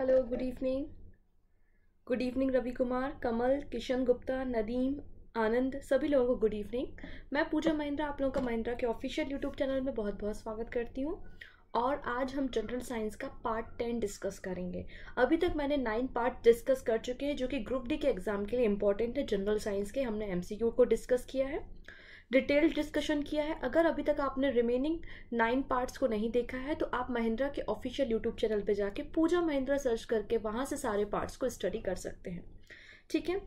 Hello good evening good evening Ravi Kumar Kamal Kishan Gupta Nadeem Anand सभी लोगों को गुड इवनिंग मैं पूजा महिंद्रा आप लोगों का महिंद्रा के ऑफिशियल यूट्यूब चैनल में बहुत बहुत स्वागत करती हूँ और आज हम जनरल साइंस का पार्ट टेन डिस्कस करेंगे अभी तक मैंने नाइन पार्ट डिस्कस कर चुके हैं जो कि ग्रुप डी के एग्ज़ाम के लिए इंपॉर्टेंट है जनरल साइंस के हमने एम को डिस्कस किया है डिटेल्ड डिस्कशन किया है अगर अभी तक आपने रिमेनिंग नाइन पार्ट्स को नहीं देखा है तो आप महिंद्रा के ऑफिशियल यूट्यूब चैनल पर जाके पूजा महिंद्रा सर्च करके वहाँ से सारे पार्ट्स को स्टडी कर सकते हैं ठीक है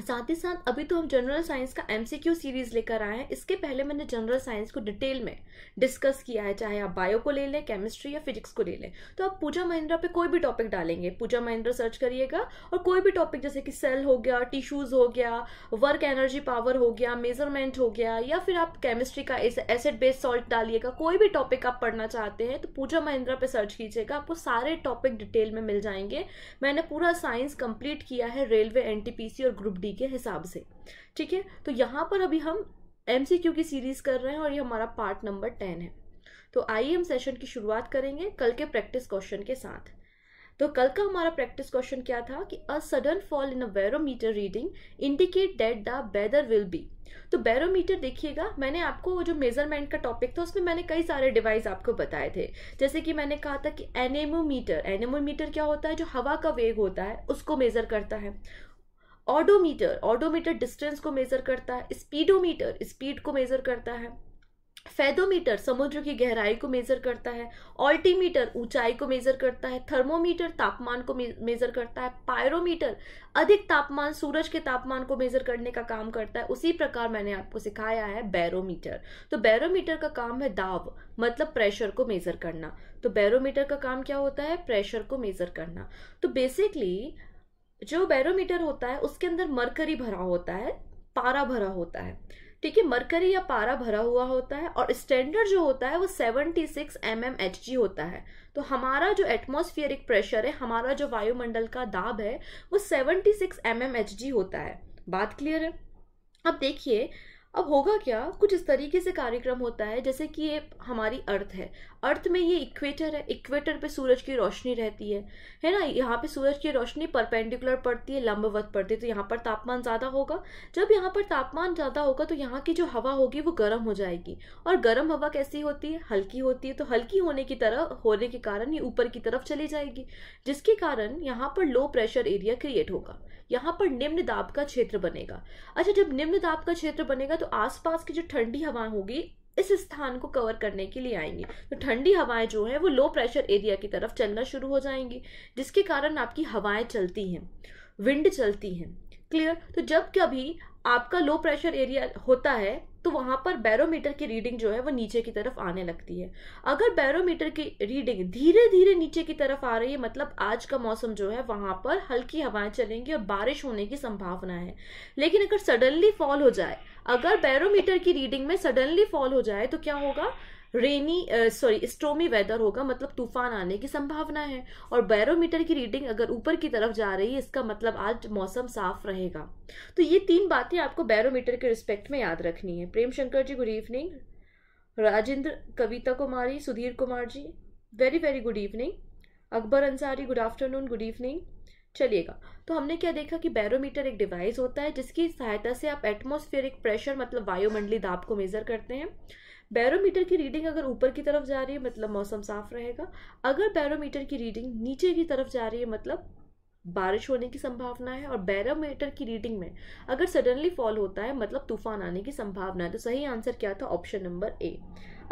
साथ ही साथ अभी तो हम जनरल साइंस का एमसीक्यू सीरीज लेकर आए हैं इसके पहले मैंने जनरल साइंस को डिटेल में डिस्कस किया है चाहे आप बायो को ले लें केमिस्ट्री या फिजिक्स को ले लें तो आप पूजा महिंद्रा पे कोई भी टॉपिक डालेंगे पूजा महिंद्रा सर्च करिएगा और कोई भी टॉपिक जैसे कि सेल हो गया टिश्यूज हो गया वर्क एनर्जी पावर हो गया मेजरमेंट हो गया या फिर आप केमिस्ट्री का एसिड बेस्ड सॉल्ट डालिएगा कोई भी टॉपिक आप पढ़ना चाहते हैं तो पूजा महिंद्रा पे सर्च कीजिएगा आपको सारे टॉपिक डिटेल में मिल जाएंगे मैंने पूरा साइंस कंप्लीट किया है रेलवे एनटीपीसी और ग्रुप डी के हिसाब से ठीक है तो यहाँ पर अभी हम एम की सीरीज कर रहे हैं और ये हमारा पार्ट नंबर टेन है तो आइए हम सेशन की शुरुआत करेंगे कल के प्रैक्टिस क्वेश्चन के साथ तो कल का हमारा प्रैक्टिस क्वेश्चन क्या था कि a sudden fall in a barometer reading indicate that the weather will be तो बैरोमीटर देखिएगा मैंने आपको वो जो मेजरमेंट का टॉपिक था उसमें मैंने कई सारे डिवाइस आपको बताए थे जैसे कि मैंने कहा था कि एनेमोमीटर एनेमोमीटर क्या होता है जो हवा का वेग होता है उसको मेजर करता है ऑडोमीटर ऑडोमीटर डिस्टेंस को मेजर करता है स्पीडोमीटर स्पीड को मेजर करता है फेदोमीटर समुद्र की गहराई को मेजर करता है ऑल्टीमीटर ऊंचाई को मेजर करता है थर्मोमीटर तापमान को मेजर करता है पायरोमीटर अधिक तापमान सूरज के तापमान को मेजर करने का काम करता है उसी प्रकार मैंने आपको सिखाया है बैरोमीटर तो बैरोमीटर का काम है दाब मतलब प्रेशर को मेजर करना तो बैरोमीटर का काम क्या होता है प्रेशर को मेजर करना तो बेसिकली जो बैरोमीटर होता है उसके अंदर मरकरी भरा होता है पारा भरा होता है ठीक है मरकरी या पारा भरा हुआ होता है और स्टैंडर्ड जो होता है वो 76 six M M H G होता है तो हमारा जो एटमोस्फियरिक प्रेशर है हमारा जो वायुमंडल का दाब है वो 76 six M M H G होता है बात क्लियर है अब देखिए अब होगा क्या कुछ इस तरीके से कार्यक्रम होता है जैसे कि ये हमारी अर्थ है अर्थ में ये इक्वेटर है इक्वेटर पे सूरज की रोशनी रहती है है ना यहाँ पे सूरज की रोशनी परपेंडिकुलर पड़ती है लंबवत पड़ती है तो यहाँ पर तापमान ज़्यादा होगा जब यहाँ पर तापमान ज़्यादा होगा तो यहाँ की जो हवा होगी वो गर्म हो जाएगी और गर्म हवा कैसी होती है हल्की होती है तो हल्की होने की तरह होने के कारण ये ऊपर की तरफ चली जाएगी जिसके कारण यहाँ पर लो प्रेशर एरिया क्रिएट होगा यहाँ पर निम्न दाब का क्षेत्र बनेगा अच्छा जब निम्न दाब का क्षेत्र बनेगा तो आसपास की जो ठंडी हवा होगी इस स्थान को कवर करने के लिए आएंगी तो ठंडी हवाएं जो है वो लो प्रेशर एरिया की तरफ चलना शुरू हो जाएंगी जिसके कारण आपकी हवाएं चलती हैं विंड चलती हैं क्लियर तो जब कभी आपका लो प्रेशर एरिया होता है तो वहाँ पर बैरोमीटर की रीडिंग जो है वो नीचे की तरफ आने लगती है अगर बैरोमीटर की रीडिंग धीरे धीरे नीचे की तरफ आ रही है मतलब आज का मौसम जो है वहाँ पर हल्की हवाएं चलेंगी और बारिश होने की संभावना है लेकिन अगर सडनली फॉल हो जाए अगर बैरोमीटर की रीडिंग में सडनली फॉल हो जाए तो क्या होगा रेनी सॉरी स्टोमी वेदर होगा मतलब तूफान आने की संभावना है और बैरोमीटर की रीडिंग अगर ऊपर की तरफ जा रही है इसका मतलब आज मौसम साफ रहेगा तो ये तीन बातें आपको बैरोमीटर के रिस्पेक्ट में याद रखनी है Prem Shankar ji good evening Rajendra Kavita Kumari Sudhir Kumar ji very very good evening Akbar Ansari good afternoon good evening चलिएगा तो हमने क्या देखा कि बैरोमीटर एक डिवाइस होता है जिसकी सहायता से आप एटमॉस्फेरिक प्रेशर मतलब वायुमंडली दाब को मेज़र करते हैं बैरोमीटर की रीडिंग अगर ऊपर की तरफ जा रही है मतलब मौसम साफ रहेगा अगर बैरोमीटर की रीडिंग नीचे की तरफ जा रही है मतलब बारिश होने की संभावना है और बैरोमीटर की रीडिंग में अगर सडनली फॉल होता है मतलब तूफान आने की संभावना है तो सही आंसर क्या था ऑप्शन नंबर ए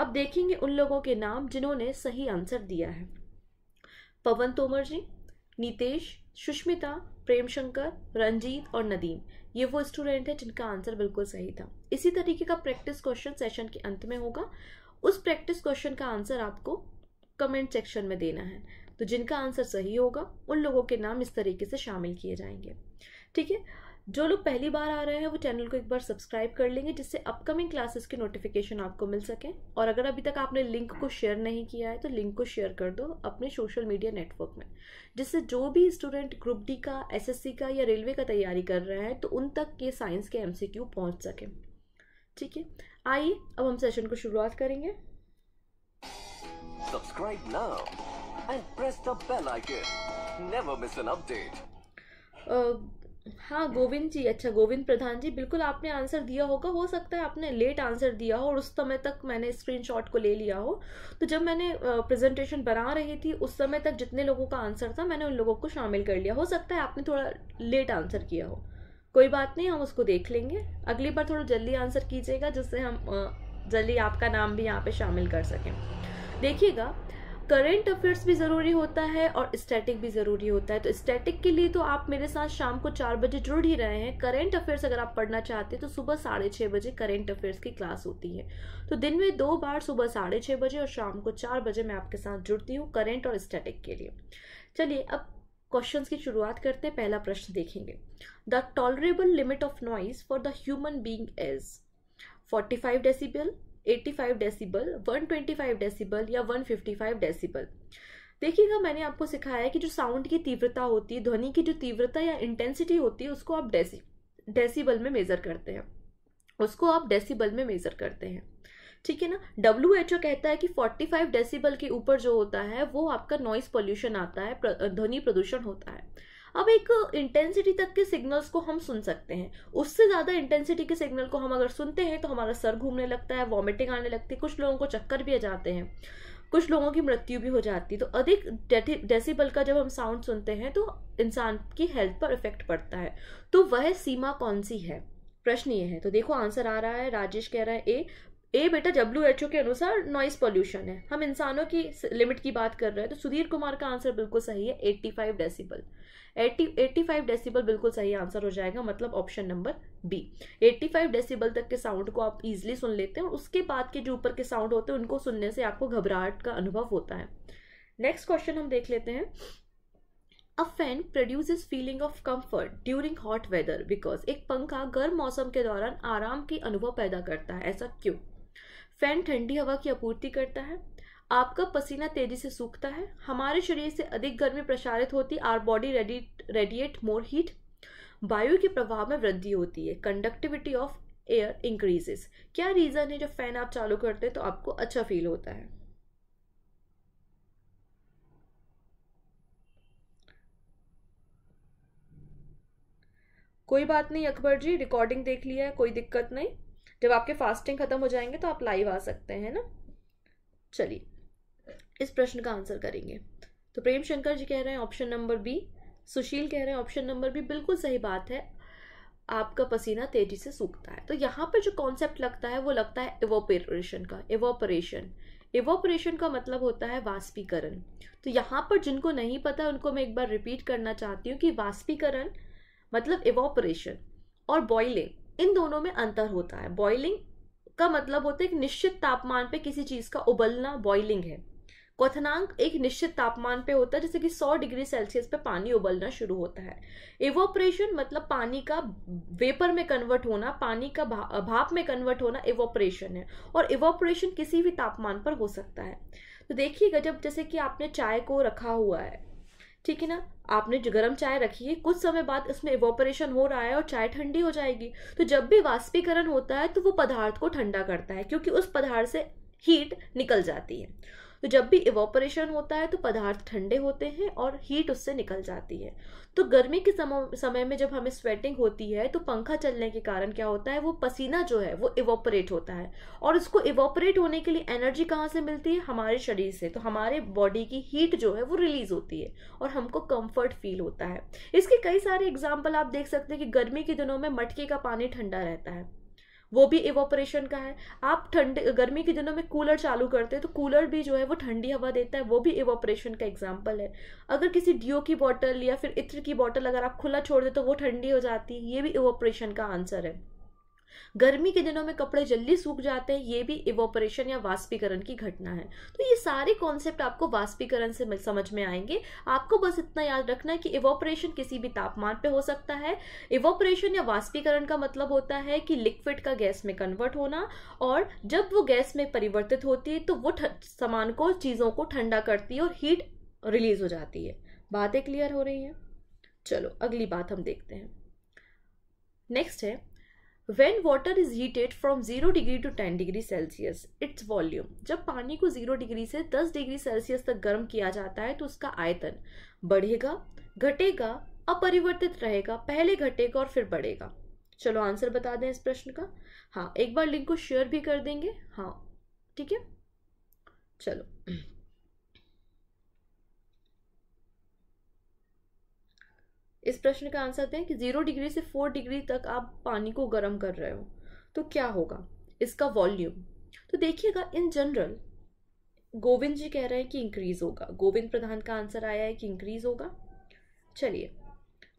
अब देखेंगे उन लोगों के नाम जिन्होंने सही आंसर दिया है पवन तोमर जी नीतेश सुष्मिता प्रेम शंकर रंजीत और नदीम ये वो स्टूडेंट है जिनका आंसर बिल्कुल सही था इसी तरीके का प्रैक्टिस क्वेश्चन सेशन के अंत में होगा उस प्रैक्टिस क्वेश्चन का आंसर आपको कमेंट सेक्शन में देना है तो जिनका आंसर सही होगा उन लोगों के नाम इस तरीके से शामिल किए जाएंगे ठीक है जो लोग पहली बार आ रहे हैं वो चैनल को एक बार सब्सक्राइब कर लेंगे जिससे अपकमिंग क्लासेस के नोटिफिकेशन आपको मिल सके और अगर अभी तक आपने लिंक को शेयर नहीं किया है तो लिंक को शेयर कर दो अपने सोशल मीडिया नेटवर्क में जिससे जो भी स्टूडेंट ग्रुप डी का एसएससी का या रेलवे का तैयारी कर रहे हैं तो उन तक ये साइंस के एम पहुंच सके ठीक है आइए अब हम सेशन को शुरुआत करेंगे Uh, हाँ गोविंद जी अच्छा गोविंद प्रधान जी बिल्कुल आपने आंसर दिया होगा हो सकता है आपने लेट आंसर दिया हो और उस समय तक मैंने स्क्रीनशॉट को ले लिया हो तो जब मैंने प्रेजेंटेशन बना रही थी उस समय तक जितने लोगों का आंसर था मैंने उन लोगों को शामिल कर लिया हो सकता है आपने थोड़ा लेट आंसर किया हो कोई बात नहीं हम उसको देख लेंगे अगली बार थोड़ा जल्दी आंसर कीजिएगा जिससे हम जल्दी आपका नाम भी यहाँ पर शामिल कर सकें देखिएगा करंट अफेयर्स भी ज़रूरी होता है और स्टैटिक भी ज़रूरी होता है तो स्टैटिक के लिए तो आप मेरे साथ शाम को चार बजे जुड़ ही रहे हैं करंट अफेयर्स अगर आप पढ़ना चाहते हैं तो सुबह साढ़े छः बजे करंट अफेयर्स की क्लास होती है तो दिन में दो बार सुबह साढ़े छः बजे और शाम को चार बजे मैं आपके साथ जुड़ती हूँ करेंट और स्टैटिक के लिए चलिए अब क्वेश्चंस की शुरुआत करते हैं पहला प्रश्न देखेंगे the tolerable limit of noise for the human being is 45 decibel 85 decibel 125 decibel या 155 डेसिबल देखिएगा मैंने आपको सिखाया है कि जो साउंड की तीव्रता होती है ध्वनि की जो तीव्रता या इंटेंसिटी होती है उसको आप डेसी डेसीबल में मेज़र करते हैं उसको आप डेसीबल में मेज़र करते हैं ठीक है ना डब्ल्यू एच ओ कहता है कि 45 डेसिबल के ऊपर जो होता है वो आपका नॉइस पॉल्यूशन आता है ध्वनि प्रदूषण होता है अब एक इंटेंसिटी तक के सिग्नल्स को हम सुन सकते हैं उससे ज़्यादा इंटेंसिटी के सिग्नल को हम अगर सुनते हैं तो हमारा सर घूमने लगता है वॉमिटिंग आने लगती है कुछ लोगों को चक्कर भी आ जाते हैं कुछ लोगों की मृत्यु भी हो जाती है तो अधिक डेसिबल का जब हम साउंड सुनते हैं तो इंसान की हेल्थ पर इफेक्ट पड़ता है तो वह सीमा कौन सी है प्रश्न ये है तो देखो आंसर आ रहा है राजेश कह रहा है ए ए बेटा डब्ल्यू एच ओ के अनुसार नॉइस पॉल्यूशन है हम इंसानों की लिमिट की बात कर रहे हैं तो सुधीर कुमार का आंसर बिल्कुल सही है eighty decibel eighty eighty five decibel बिल्कुल सही आंसर हो जाएगा मतलब option number B five decibel तक के साउंड को आप इजिली सुन लेते हैं और उसके बाद के जो ऊपर के साउंड होते हैं उनको सुनने से आपको घबराहट का अनुभव होता है नेक्स्ट क्वेश्चन हम देख लेते हैं a fan produce feeling of comfort during hot weather because एक पंखा गर्म मौसम के दौरान आराम की अनुभव पैदा करता है ऐसा क्यों फैन ठंडी हवा की आपूर्ति करता है आपका पसीना तेजी से सूखता है हमारे शरीर से अधिक गर्मी प्रसारित होती our body radiate more heat वायु के प्रभाव में वृद्धि होती है कंडक्टिविटी ऑफ एयर इंक्रीजेस क्या रीज़न है जब फैन आप चालू करते हैं तो आपको अच्छा फील होता है कोई बात नहीं अकबर जी रिकॉर्डिंग देख लिया है कोई दिक्कत नहीं जब आपके फास्टिंग खत्म हो जाएंगे तो आप लाइव आ सकते हैं ना चलिए इस प्रश्न का आंसर करेंगे तो प्रेम शंकर जी कह रहे हैं ऑप्शन नंबर बी सुशील कह रहे हैं ऑप्शन नंबर बी बिल्कुल सही बात है आपका पसीना तेजी से सूखता है तो यहाँ पर जो कॉन्सेप्ट लगता है वो लगता है एवोपरेशन का एवोपरेशन एवोपरेशन का मतलब होता है वाष्पीकरण तो यहाँ पर जिनको नहीं पता उनको मैं एक बार रिपीट करना चाहती हूँ कि वाष्पीकरण मतलब एवोपरेशन और बॉइलिंग इन दोनों में अंतर होता है बॉइलिंग का मतलब होता है कि निश्चित तापमान पे किसी चीज का उबलना बॉइलिंग है क्वथनांक एक निश्चित तापमान पे होता है जैसे कि 100 डिग्री सेल्सियस पे पानी उबलना शुरू होता है इवोपरेशन मतलब पानी का वेपर में कन्वर्ट होना पानी का भा, भाप में कन्वर्ट होना इवोपरेशन है और इवोपरेशन किसी भी तापमान पर हो सकता है तो देखिएगा जब जैसे कि आपने चाय को रखा हुआ है ठीक है ना आपने जो गर्म चाय रखी है कुछ समय बाद इसमें इवोपरेशन हो रहा है और चाय ठंडी हो जाएगी तो जब भी वाष्पीकरण होता है तो वो पदार्थ को ठंडा करता है क्योंकि उस पदार्थ से हीट निकल जाती है तो जब भी इवोपरेशन होता है तो पदार्थ ठंडे होते हैं और हीट उससे निकल जाती है तो गर्मी के समय में जब हमें स्वेटिंग होती है तो पंखा चलने के कारण क्या होता है वो पसीना जो है वो इवोपरेट होता है और इसको इवोपरेट होने के लिए एनर्जी कहाँ से मिलती है हमारे शरीर से तो हमारे बॉडी की हीट जो है वो रिलीज होती है और हमको कम्फर्ट फील होता है इसके कई सारे एग्जाम्पल आप देख सकते हैं कि गर्मी के दिनों में मटके का पानी ठंडा रहता है वो भी इवोपरेशन का है आप ठंड गर्मी के दिनों में कूलर चालू करते हैं तो कूलर भी जो है वो ठंडी हवा देता है वो भी एवोपरेशन का एग्जाम्पल है अगर किसी डिओ की बॉटल या फिर इत्र की बॉटल अगर आप खुला छोड़ दें तो वो ठंडी हो जाती है ये भी इवोपरेशन का आंसर है गर्मी के दिनों में कपड़े जल्दी सूख जाते हैं ये भी इवोपरेशन या वाष्पीकरण की घटना है तो ये सारे कॉन्सेप्ट आपको वाष्पीकरण से समझ में आएंगे आपको बस इतना याद रखना है कि इवोपरेशन किसी भी तापमान पे हो सकता है इवोपरेशन या वाष्पीकरण का मतलब होता है कि लिक्विड का गैस में कन्वर्ट होना और जब वो गैस में परिवर्तित होती है तो वो सामान को चीज़ों को ठंडा करती है और हीट रिलीज हो जाती है बातें क्लियर हो रही हैं चलो अगली बात हम देखते हैं नेक्स्ट है when water is heated from zero degree to ten degree Celsius its volume जब पानी को जीरो डिग्री से दस डिग्री सेल्सियस तक गर्म किया जाता है तो उसका आयतन बढ़ेगा घटेगा अपरिवर्तित रहेगा पहले घटेगा और फिर बढ़ेगा चलो आंसर बता दें इस प्रश्न का हाँ एक बार लिंक को शेयर भी कर देंगे हाँ ठीक है चलो इस प्रश्न का आंसर दें कि ज़ीरो डिग्री से फोर डिग्री तक आप पानी को गर्म कर रहे हो तो क्या होगा इसका वॉल्यूम तो देखिएगा इन जनरल गोविंद जी कह रहे हैं कि इंक्रीज़ होगा गोविंद प्रधान का आंसर आया है कि इंक्रीज़ होगा चलिए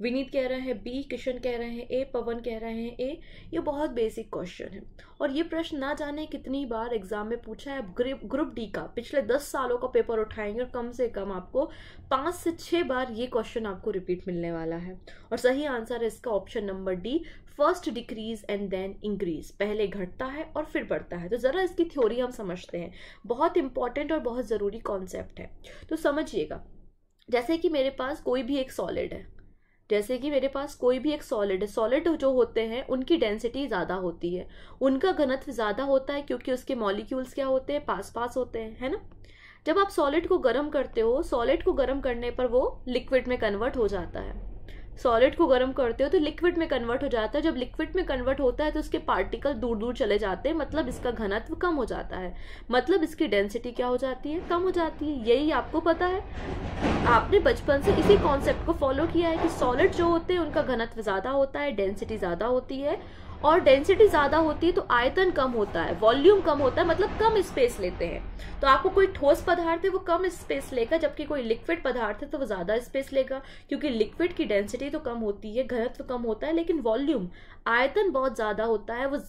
विनीत कह रहे हैं बी किशन कह रहे हैं ए पवन कह रहे हैं ए ये बहुत बेसिक क्वेश्चन है और ये प्रश्न ना जाने कितनी बार एग्जाम में पूछा है ग्रुप डी का पिछले दस सालों का पेपर उठाएंगे और कम से कम आपको पाँच से छः बार ये क्वेश्चन आपको रिपीट मिलने वाला है और सही आंसर है इसका option number D first decrease and then increase पहले घटता है और फिर बढ़ता है तो ज़रा इसकी थ्योरी हम समझते हैं बहुत इंपॉर्टेंट और बहुत ज़रूरी कॉन्सेप्ट है तो समझिएगा जैसे कि मेरे पास कोई भी एक सॉलिड है जैसे कि मेरे पास कोई भी एक सॉलिड है सॉलिड जो होते हैं उनकी डेंसिटी ज़्यादा होती है उनका घनत्व ज़्यादा होता है क्योंकि उसके मॉलिक्यूल्स क्या होते हैं पास पास होते हैं है ना जब आप सॉलिड को गर्म करते हो सॉलिड को गर्म करने पर वो लिक्विड में कन्वर्ट हो जाता है सॉलिड को गर्म करते हो तो लिक्विड में कन्वर्ट हो जाता है जब लिक्विड में कन्वर्ट होता है तो उसके पार्टिकल दूर दूर चले जाते हैं मतलब इसका घनत्व कम हो जाता है मतलब इसकी डेंसिटी क्या हो जाती है कम हो जाती है यही आपको पता है आपने बचपन से इसी कॉन्सेप्ट को फॉलो किया है कि सॉलिड जो होते हैं उनका घनत्व ज़्यादा होता है डेंसिटी ज़्यादा होती है और डेंसिटी ज़्यादा होती है तो आयतन कम होता है वॉल्यूम कम होता है मतलब कम स्पेस लेते हैं तो आपको कोई ठोस पदार्थ है वो कम स्पेस लेगा जबकि कोई लिक्विड पदार्थ है तो वो ज़्यादा स्पेस लेगा क्योंकि लिक्विड की डेंसिटी तो कम होती है घनत्व कम होता है लेकिन वॉल्यूम आयतन बहुत ज़्यादा होता है वो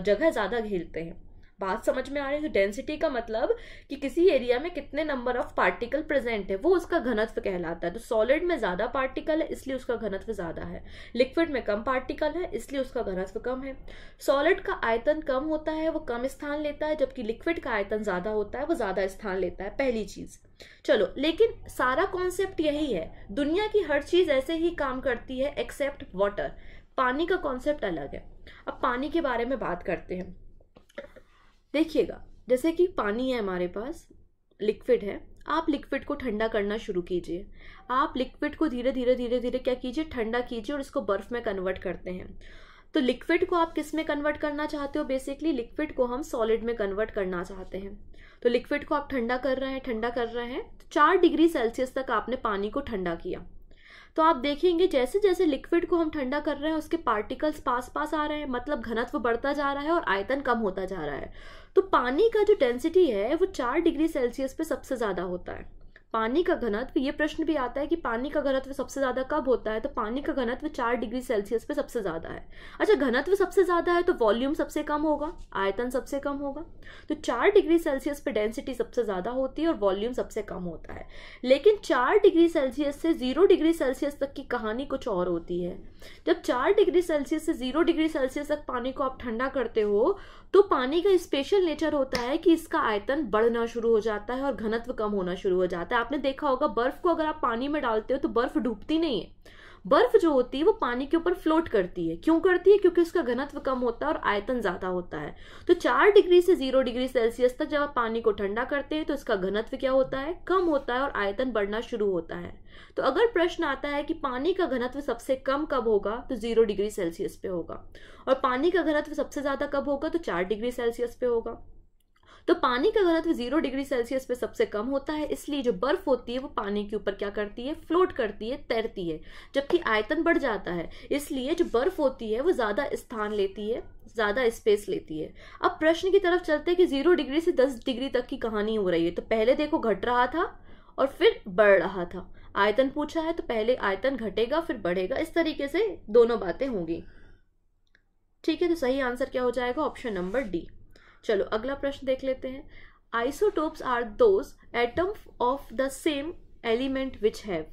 जगह ज़्यादा घेरते हैं बात समझ में आ रही है डेंसिटी तो का मतलब कि किसी एरिया में कितने नंबर ऑफ पार्टिकल प्रेजेंट है वो उसका घनत्व कहलाता है तो सॉलिड में ज्यादा पार्टिकल है इसलिए उसका घनत्व ज्यादा है लिक्विड में कम पार्टिकल है इसलिए उसका घनत्व कम है सॉलिड का आयतन कम होता है वो कम स्थान लेता है जबकि लिक्विड का आयतन ज्यादा होता है वो ज्यादा स्थान लेता है पहली चीज चलो लेकिन सारा कॉन्सेप्ट यही है दुनिया की हर चीज ऐसे ही काम करती है एक्सेप्ट वाटर पानी का कॉन्सेप्ट अलग है अब पानी के बारे में बात करते हैं देखिएगा जैसे कि पानी है हमारे पास लिक्विड है आप लिक्विड को ठंडा करना शुरू कीजिए आप लिक्विड को धीरे धीरे धीरे धीरे क्या कीजिए ठंडा कीजिए और इसको बर्फ़ में कन्वर्ट करते हैं तो लिक्विड को आप किस में कन्वर्ट करना चाहते हो बेसिकली लिक्विड को हम सॉलिड में कन्वर्ट करना चाहते हैं तो लिक्विड को आप ठंडा कर रहे हैं ठंडा कर रहे हैं तो चार डिग्री सेल्सियस तक आपने पानी को ठंडा किया तो आप देखेंगे जैसे जैसे लिक्विड को हम ठंडा कर रहे हैं उसके पार्टिकल्स पास पास आ रहे हैं मतलब घनत्व बढ़ता जा रहा है और आयतन कम होता जा रहा है तो पानी का जो डेंसिटी है वो चार डिग्री सेल्सियस पे सबसे ज़्यादा होता है पानी का घनत्व ये प्रश्न भी आता है कि पानी का घनत्व सबसे ज़्यादा कब होता है तो पानी का घनत्व चार डिग्री सेल्सियस पे सबसे ज़्यादा है अच्छा घनत्व सबसे ज़्यादा है तो वॉल्यूम सबसे कम होगा आयतन सबसे कम होगा तो चार डिग्री सेल्सियस पे डेंसिटी सबसे ज़्यादा होती है और वॉल्यूम सबसे कम होता है लेकिन चार डिग्री सेल्सियस से ज़ीरो डिग्री सेल्सियस तक की कहानी कुछ और होती है जब चार डिग्री सेल्सियस से ज़ीरो डिग्री सेल्सियस तक पानी को आप ठंडा करते हो तो पानी का स्पेशल नेचर होता है कि इसका आयतन बढ़ना शुरू हो जाता है और घनत्व कम होना शुरू हो जाता है आपने देखा होगा बर्फ को अगर आप पानी में डालते हो तो बर्फ डूबती नहीं है बर्फ जो होती है वो पानी के ऊपर फ्लोट करती है क्यों करती है क्योंकि उसका घनत्व कम होता है और आयतन ज्यादा होता है तो चार डिग्री से जीरो डिग्री सेल्सियस तक जब आप पानी को ठंडा करते हैं तो इसका घनत्व क्या होता है कम होता है और आयतन बढ़ना शुरू होता है तो अगर प्रश्न आता है कि पानी का घनत्व सबसे कम कब होगा तो जीरो डिग्री सेल्सियस पे होगा और पानी का घनत्व सबसे ज्यादा कब होगा तो चार डिग्री सेल्सियस पे होगा तो पानी का घनत्व जीरो डिग्री सेल्सियस पे सबसे कम होता है इसलिए जो बर्फ होती है वो पानी के ऊपर क्या करती है फ्लोट करती है तैरती है जबकि आयतन बढ़ जाता है इसलिए जो बर्फ होती है वो ज्यादा स्थान लेती है ज्यादा स्पेस लेती है अब प्रश्न की तरफ चलते हैं कि जीरो डिग्री से दस डिग्री तक की कहानी हो रही है तो पहले देखो घट रहा था और फिर बढ़ रहा था आयतन पूछा है तो पहले आयतन घटेगा फिर बढ़ेगा इस तरीके से दोनों बातें होंगी ठीक है तो सही आंसर क्या हो जाएगा ऑप्शन नंबर डी चलो अगला प्रश्न देख लेते हैं isotopes are those atom of the same element which have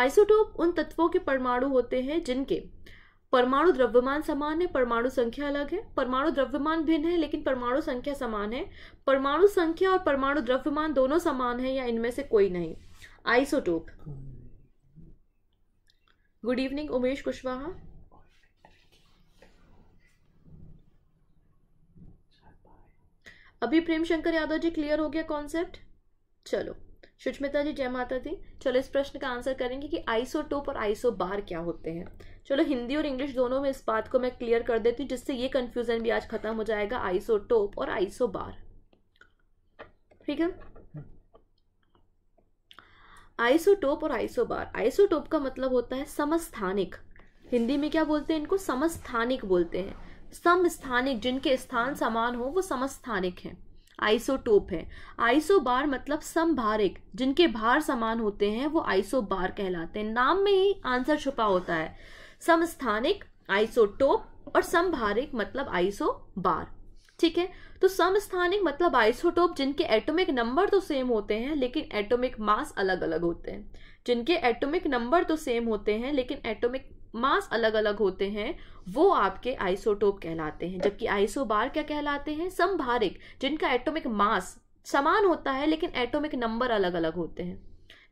isotope उन तत्वों के परमाणु होते हैं जिनके परमाणु द्रव्यमान समान है परमाणु संख्या अलग है परमाणु द्रव्यमान भिन्न है लेकिन परमाणु संख्या समान है परमाणु संख्या और परमाणु द्रव्यमान दोनों समान है या इनमें से कोई नहीं isotope good evening Umesh Kushwaha अभी प्रेम शंकर यादव जी क्लियर हो गया कॉन्सेप्ट चलो सुष्मिता जी जय माता दी चलो इस प्रश्न का आंसर करेंगे कि आइसोटोप और आइसो बार क्या होते हैं चलो हिंदी और इंग्लिश दोनों में इस बात को मैं क्लियर कर देती हूँ जिससे ये कन्फ्यूजन भी आज खत्म हो जाएगा आइसोटोप और आइसो बार ठीक है आइसोटोप और आइसोबार आइसोटोप का मतलब होता है समस्थानिक हिंदी में क्या बोलते हैं इनको समस्थानिक बोलते हैं समस्थानिक जिनके स्थान समान हो वो समस्थानिक हैं आइसोटोप है आइसोबार मतलब समभारिक जिनके भार समान होते हैं वो आइसोबार कहलाते हैं नाम में ही आंसर छुपा होता है समस्थानिक आइसोटोप और समभारिक मतलब आइसोबार ठीक है तो समस्थानिक मतलब आइसोटोप जिनके एटॉमिक नंबर तो सेम होते हैं लेकिन एटॉमिक मास अलग अलग होते हैं जिनके एटॉमिक नंबर तो सेम होते हैं लेकिन एटॉमिक मास अलग अलग होते हैं वो आपके आइसोटोप कहलाते हैं जबकि आइसोबार क्या कहलाते हैं संभारिक जिनका एटॉमिक मास समान होता है लेकिन एटॉमिक नंबर अलग अलग होते हैं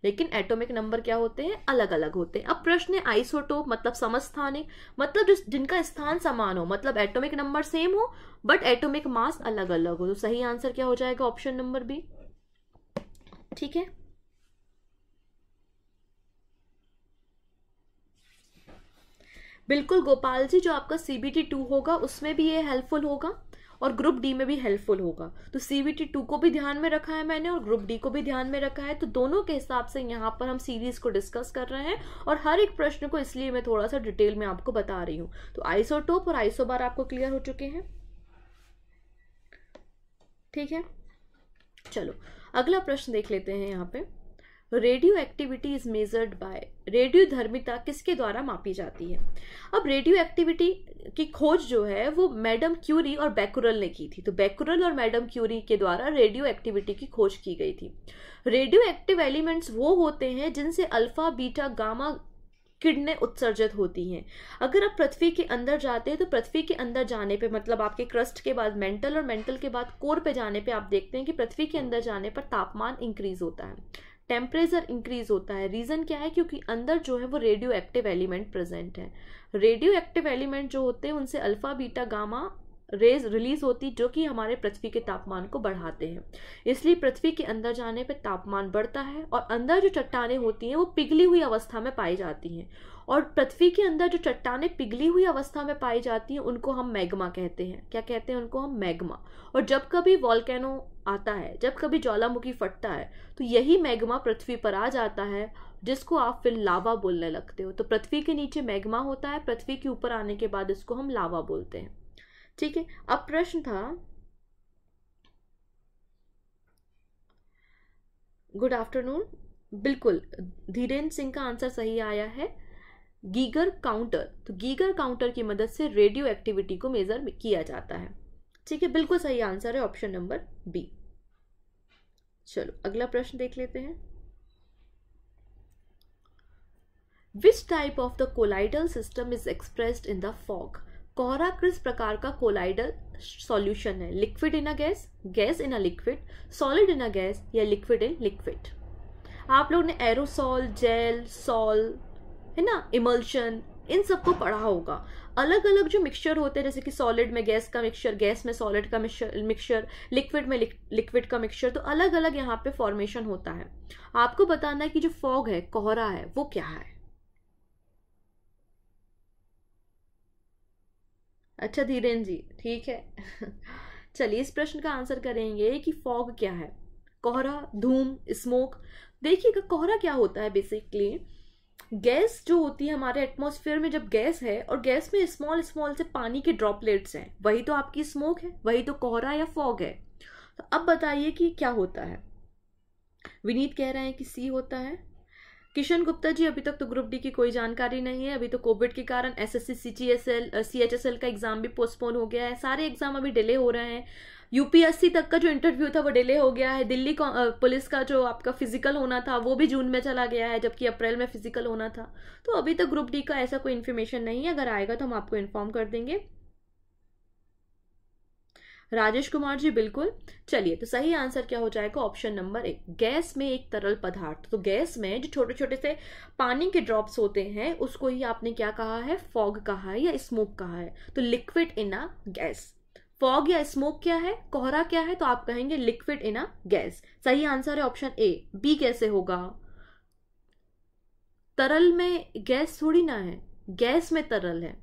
लेकिन एटॉमिक नंबर क्या होते हैं अलग अलग होते हैं अब प्रश्न है आइसोटोप मतलब समस्थानिक मतलब जिस जिनका स्थान समान हो मतलब एटॉमिक नंबर सेम हो बट एटॉमिक मास अलग अलग हो तो सही आंसर क्या हो जाएगा ऑप्शन नंबर बी ठीक है बिल्कुल गोपाल जी जो आपका सी बी टी टू होगा उसमें भी ये हेल्पफुल होगा और ग्रुप डी में भी हेल्पफुल होगा तो सी बी टी टू को भी ध्यान में रखा है मैंने और ग्रुप डी को भी ध्यान में रखा है तो दोनों के हिसाब से यहाँ पर हम सीरीज को डिस्कस कर रहे हैं और हर एक प्रश्न को इसलिए मैं थोड़ा सा डिटेल में आपको बता रही हूँ तो आइसोटोप और आइसोबार आपको क्लियर हो चुके हैं ठीक है चलो अगला प्रश्न देख लेते हैं यहाँ पे radioactivity is measured by रेडियो धर्मिता किसके द्वारा मापी जाती है अब रेडियो एक्टिविटी की खोज जो है वो मैडम क्यूरी और बैकुरल ने की थी तो बैकुरल और मैडम क्यूरी के द्वारा रेडियो एक्टिविटी की खोज की गई थी रेडियो एक्टिव एलिमेंट्स वो होते हैं जिनसे अल्फा बीटा गामा किडने उत्सर्जित होती हैं अगर आप पृथ्वी के अंदर जाते हैं तो पृथ्वी के अंदर जाने पे मतलब आपके क्रस्ट के बाद मेंटल और मेंटल के बाद कोर पे जाने पे आप देखते हैं कि पृथ्वी के अंदर जाने पर तापमान इंक्रीज होता है टेम्परेचर इंक्रीज होता है रीज़न क्या है क्योंकि अंदर जो है वो रेडियो एक्टिव एलिमेंट प्रेजेंट है रेडियो एक्टिव एलिमेंट जो होते हैं उनसे alpha beta gamma rays release होती जो कि हमारे पृथ्वी के तापमान को बढ़ाते हैं इसलिए पृथ्वी के अंदर जाने पर तापमान बढ़ता है और अंदर जो चट्टाने होती हैं वो पिघली हुई अवस्था में पाई जाती हैं और पृथ्वी के अंदर जो चट्टाने पिघली हुई अवस्था में पाई जाती हैं उनको हम मैग्मा कहते हैं क्या कहते हैं उनको हम मैग्मा और जब कभी वॉल्केनो आता है जब कभी ज्वालामुखी फटता है तो यही मैग्मा पृथ्वी पर आ जाता है जिसको आप फिर लावा बोलने लगते हो तो पृथ्वी के नीचे मैग्मा होता है पृथ्वी के ऊपर आने के बाद इसको हम लावा बोलते हैं ठीक है अब प्रश्न था गुड आफ्टरनून बिल्कुल धीरेन्द्र सिंह का आंसर सही आया है गीगर काउंटर तो गीगर काउंटर की मदद से रेडियो एक्टिविटी को मेजर किया जाता है ठीक है बिल्कुल सही आंसर है ऑप्शन नंबर बी चलो अगला प्रश्न देख लेते हैं which type of the colloidal system is expressed in the fog कोहरा किस प्रकार का कोलाइडल सॉल्यूशन है liquid in a gas gas in a liquid solid in a gas या लिक्विड इन लिक्विड आप लोग ने एरोसॉल जेल सॉल है ना इमल्शन इन सबको पढ़ा होगा अलग अलग जो मिक्सचर होते हैं जैसे कि सॉलिड में गैस का मिक्सचर गैस में सॉलिड का मिक्सचर लिक्विड में लिक्विड का मिक्सचर तो अलग अलग यहाँ पे फॉर्मेशन होता है आपको बताना है कि जो फॉग है कोहरा है वो क्या है अच्छा धीरेन जी ठीक है चलिए इस प्रश्न का आंसर करेंगे कि फॉग क्या है कोहरा धूम स्मोक देखिएगा कोहरा क्या होता है बेसिकली गैस जो होती है हमारे एटमॉस्फेयर में जब गैस है और गैस में स्मॉल स्मॉल से पानी के ड्रॉपलेट्स हैं वही तो आपकी स्मोक है वही तो कोहरा या फॉग है तो अब बताइए कि क्या होता है विनीत कह रहे हैं कि सी होता है किशन गुप्ता जी अभी तक तो ग्रुप डी की कोई जानकारी नहीं है अभी तो कोविड के कारण एस एच एस एल का एग्जाम भी पोस्टपोन हो गया है सारे एग्जाम अभी डिले हो रहे हैं यूपीएससी तक का जो इंटरव्यू था वो डिले हो गया है दिल्ली पुलिस का जो आपका फिजिकल होना था वो भी जून में चला गया है जबकि अप्रैल में फिजिकल होना था तो अभी तक ग्रुप डी का ऐसा कोई इन्फॉर्मेशन नहीं है अगर आएगा तो हम आपको इन्फॉर्म कर देंगे राजेश कुमार जी बिल्कुल चलिए तो सही आंसर क्या हो जाएगा ऑप्शन नंबर एक गैस में एक तरल पदार्थ तो गैस में जो छोटे छोटे से पानी के ड्रॉप्स होते हैं उसको ही आपने क्या कहा है फॉग कहा है या स्मोक कहा है तो liquid in a gas fog या स्मोक क्या है कोहरा क्या है तो आप कहेंगे लिक्विड इन अ गैस सही आंसर है ऑप्शन ए बी कैसे होगा तरल में गैस थोड़ी ना है गैस में तरल है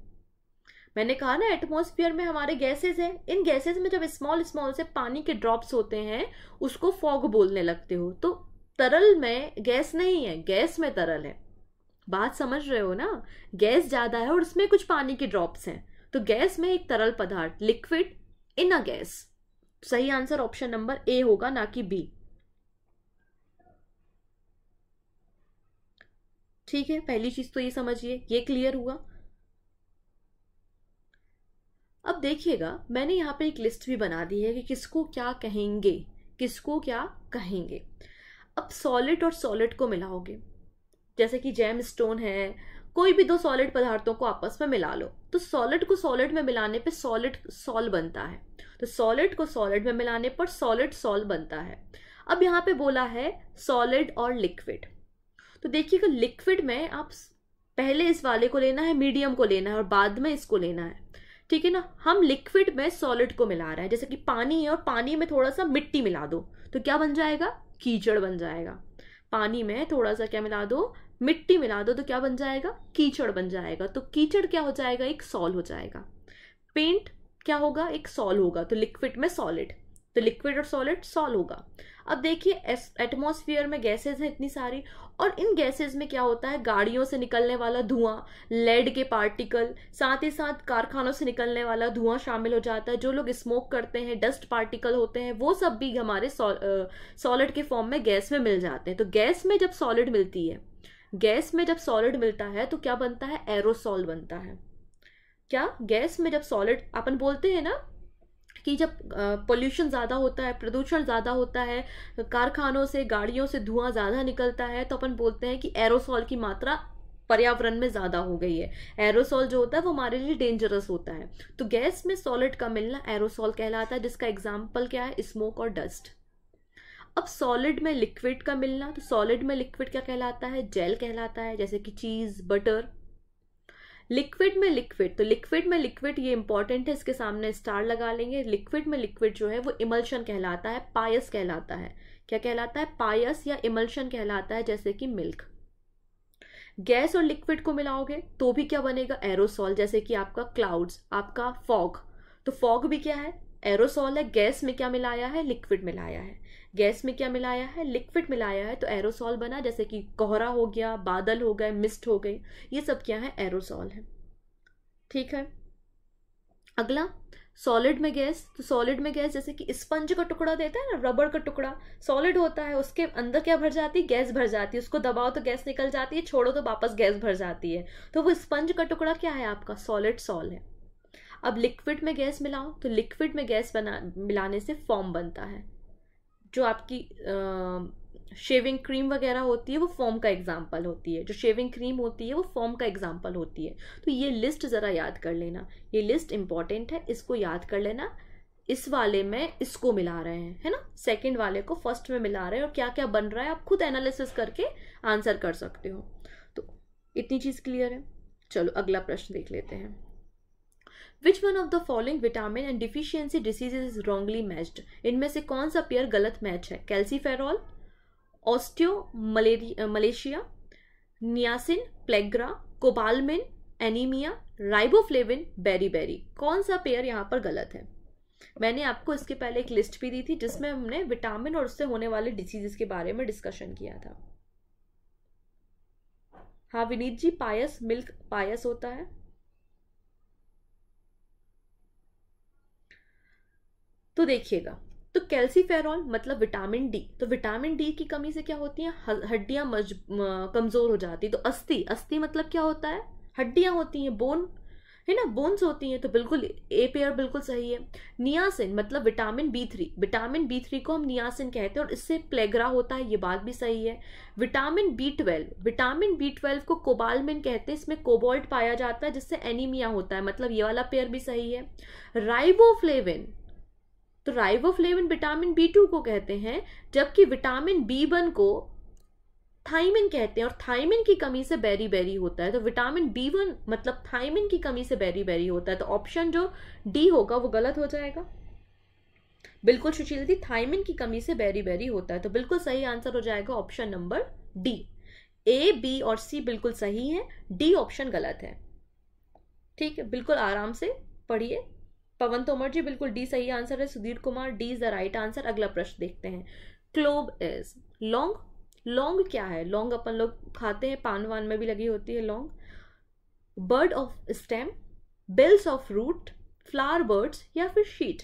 मैंने कहा ना एटमोसफियर में हमारे गैसेज हैं इन गैसेज में जब स्मॉल स्मॉल से पानी के ड्रॉप्स होते हैं उसको फॉग बोलने लगते हो तो तरल में गैस नहीं है गैस में तरल है बात समझ रहे हो ना गैस ज़्यादा है और उसमें कुछ पानी के ड्रॉप्स हैं तो गैस में एक तरल पदार्थ लिक्विड इन अ गैस सही आंसर ऑप्शन नंबर ए होगा ना कि बी ठीक है पहली चीज तो ये समझिए ये क्लियर हुआ अब देखिएगा मैंने यहाँ पे एक लिस्ट भी बना दी है कि किसको क्या कहेंगे किसको क्या कहेंगे अब सॉलिड और सॉलिड को मिलाओगे जैसे कि जैम स्टोन है कोई भी दो सॉलिड पदार्थों को आपस में मिला लो तो सॉलिड को सॉलिड में मिलाने पे सॉलिड सॉल बनता है तो सॉलिड को सॉलिड में मिलाने पर सॉलिड सॉल बनता है अब यहाँ पे बोला है सॉलिड और लिक्विड तो देखिएगा लिक्विड में आप पहले इस वाले को लेना है मीडियम को लेना है और बाद में इसको लेना है ठीक है ना हम लिक्विड में सॉलिड को मिला रहे हैं जैसे कि पानी है और पानी में थोड़ा सा मिट्टी मिला दो तो क्या बन जाएगा कीचड़ बन जाएगा पानी में थोड़ा सा क्या मिला दो मिट्टी मिला दो तो क्या बन जाएगा कीचड़ बन जाएगा तो कीचड़ क्या हो जाएगा एक सॉल हो जाएगा पेंट क्या होगा एक सॉल होगा तो लिक्विड में सॉलिड तो लिक्विड और सॉलिड सॉल होगा अब देखिए एटमोसफियर में गैसेज हैं इतनी सारी और इन गैसेज में क्या होता है गाड़ियों से निकलने वाला धुआं लेड के पार्टिकल साथ ही साथ कारखानों से निकलने वाला धुआं शामिल हो जाता है जो लोग स्मोक करते हैं डस्ट पार्टिकल होते हैं वो सब भी हमारे सॉलिड के फॉर्म में गैस में मिल जाते हैं तो गैस में जब सॉलिड मिलती है गैस में जब सॉलिड मिलता है तो क्या बनता है एरोसॉल बनता है क्या गैस में जब सॉलिड अपन बोलते हैं ना कि जब पोल्यूशन ज़्यादा होता है प्रदूषण ज़्यादा होता है कारखानों से गाड़ियों से धुआं ज़्यादा निकलता है तो अपन बोलते हैं कि एरोसॉल की मात्रा पर्यावरण में ज़्यादा हो गई है एरोसॉल जो होता है वो हमारे लिए डेंजरस होता है तो गैस में सॉलिड का मिलना एरोसॉल कहलाता है जिसका एग्जाम्पल क्या है स्मोक और डस्ट अब सॉलिड में लिक्विड का मिलना तो सॉलिड में लिक्विड क्या कहलाता है जेल कहलाता है जैसे कि चीज़ बटर लिक्विड में लिक्विड तो लिक्विड में लिक्विड ये इंपॉर्टेंट है इसके सामने स्टार लगा लेंगे लिक्विड में लिक्विड जो है वो इमल्शन कहलाता है पायस कहलाता है क्या कहलाता है पायस या इमल्शन कहलाता है जैसे कि मिल्क गैस और लिक्विड को मिलाओगे तो भी क्या बनेगा एरोसॉल जैसे कि आपका क्लाउड्स आपका फॉग तो फॉग भी क्या है एरोसॉल है गैस में क्या मिलाया है लिक्विड मिलाया है गैस में क्या मिलाया है लिक्विड मिलाया है तो एरोसॉल बना जैसे कि कोहरा हो गया बादल हो गए मिस्ट हो गई ये सब क्या है एरोसॉल है ठीक है अगला सॉलिड में गैस तो सॉलिड में गैस जैसे कि स्पंज का टुकड़ा देता है ना रबड़ का टुकड़ा सॉलिड होता है उसके अंदर क्या भर जाती है गैस भर जाती है उसको दबाओ तो गैस निकल जाती है छोड़ो तो वापस गैस भर जाती है तो वो स्पंज का टुकड़ा क्या है आपका सॉलिड सॉल है अब लिक्विड में गैस मिलाओ तो लिक्विड में गैस बना मिलाने से फॉर्म बनता है जो आपकी आ, शेविंग क्रीम वगैरह होती है वो फॉर्म का एग्जाम्पल होती है जो शेविंग क्रीम होती है वो फॉर्म का एग्जाम्पल होती है तो ये लिस्ट ज़रा याद कर लेना ये लिस्ट इंपॉर्टेंट है इसको याद कर लेना इस वाले में इसको मिला रहे हैं है ना सेकेंड वाले को फर्स्ट में मिला रहे हैं और क्या क्या बन रहा है आप खुद एनालिसिस करके आंसर कर सकते हो तो इतनी चीज़ क्लियर है चलो अगला प्रश्न देख लेते हैं which one of the following vitamin and deficiency disease is wrongly matched इनमें से कौन सा पेयर गलत मैच है calciferol osteomalacia niacin pellagra cobalamin anaemia riboflavin beriberi कौन सा पेयर यहाँ पर गलत है मैंने आपको इसके पहले एक लिस्ट भी दी थी जिसमें हमने विटामिन और उससे होने वाले डिसीजेस के बारे में डिस्कशन किया था हाँ विनीत जी पायस मिल्क पायस होता है तो देखिएगा तो कैल्सीफेरॉल मतलब विटामिन डी तो विटामिन डी की कमी से क्या होती है हड्डियां कमजोर हो जाती तो अस्थि अस्थि मतलब क्या होता है हड्डियां होती हैं बोन है ना बोन्स होती हैं तो बिल्कुल ए पेयर बिल्कुल सही है नियासिन मतलब vitamin B three vitamin B three को हम नियासिन कहते हैं और इससे प्लेग्रा होता है ये बात भी सही है vitamin B twelve vitamin B twelve को कोबालमिन कहते हैं इसमें कोबाल्ट पाया जाता है जिससे एनीमिया होता है मतलब ये वाला पेयर भी सही है राइबोफ्लेविन तो राइबोफ्लेविन विटामिन बी टू को कहते हैं जबकि विटामिन बी वन को थाइमिन कहते हैं और थाइमिन की कमी से बेरी बेरी होता है तो विटामिन बी वन मतलब थाइमिन की कमी से बेरी बेरी होता है तो ऑप्शन जो डी होगा वो गलत हो जाएगा बिल्कुल सुशील जी थाइमिन की कमी से बेरी बेरी होता है तो बिल्कुल सही आंसर हो जाएगा option number D A B और सी बिल्कुल सही है डी ऑप्शन गलत है ठीक है बिल्कुल आराम से पढ़िए पवन तोमर जी बिल्कुल डी सही आंसर है Sudhir Kumar D is the right answer अगला प्रश्न देखते हैं क्लोब इज लौंग लौंग क्या है लौंग अपन लोग खाते हैं पान वान में भी लगी होती है लौंग bud of stem bells of root flower buds या फिर शीट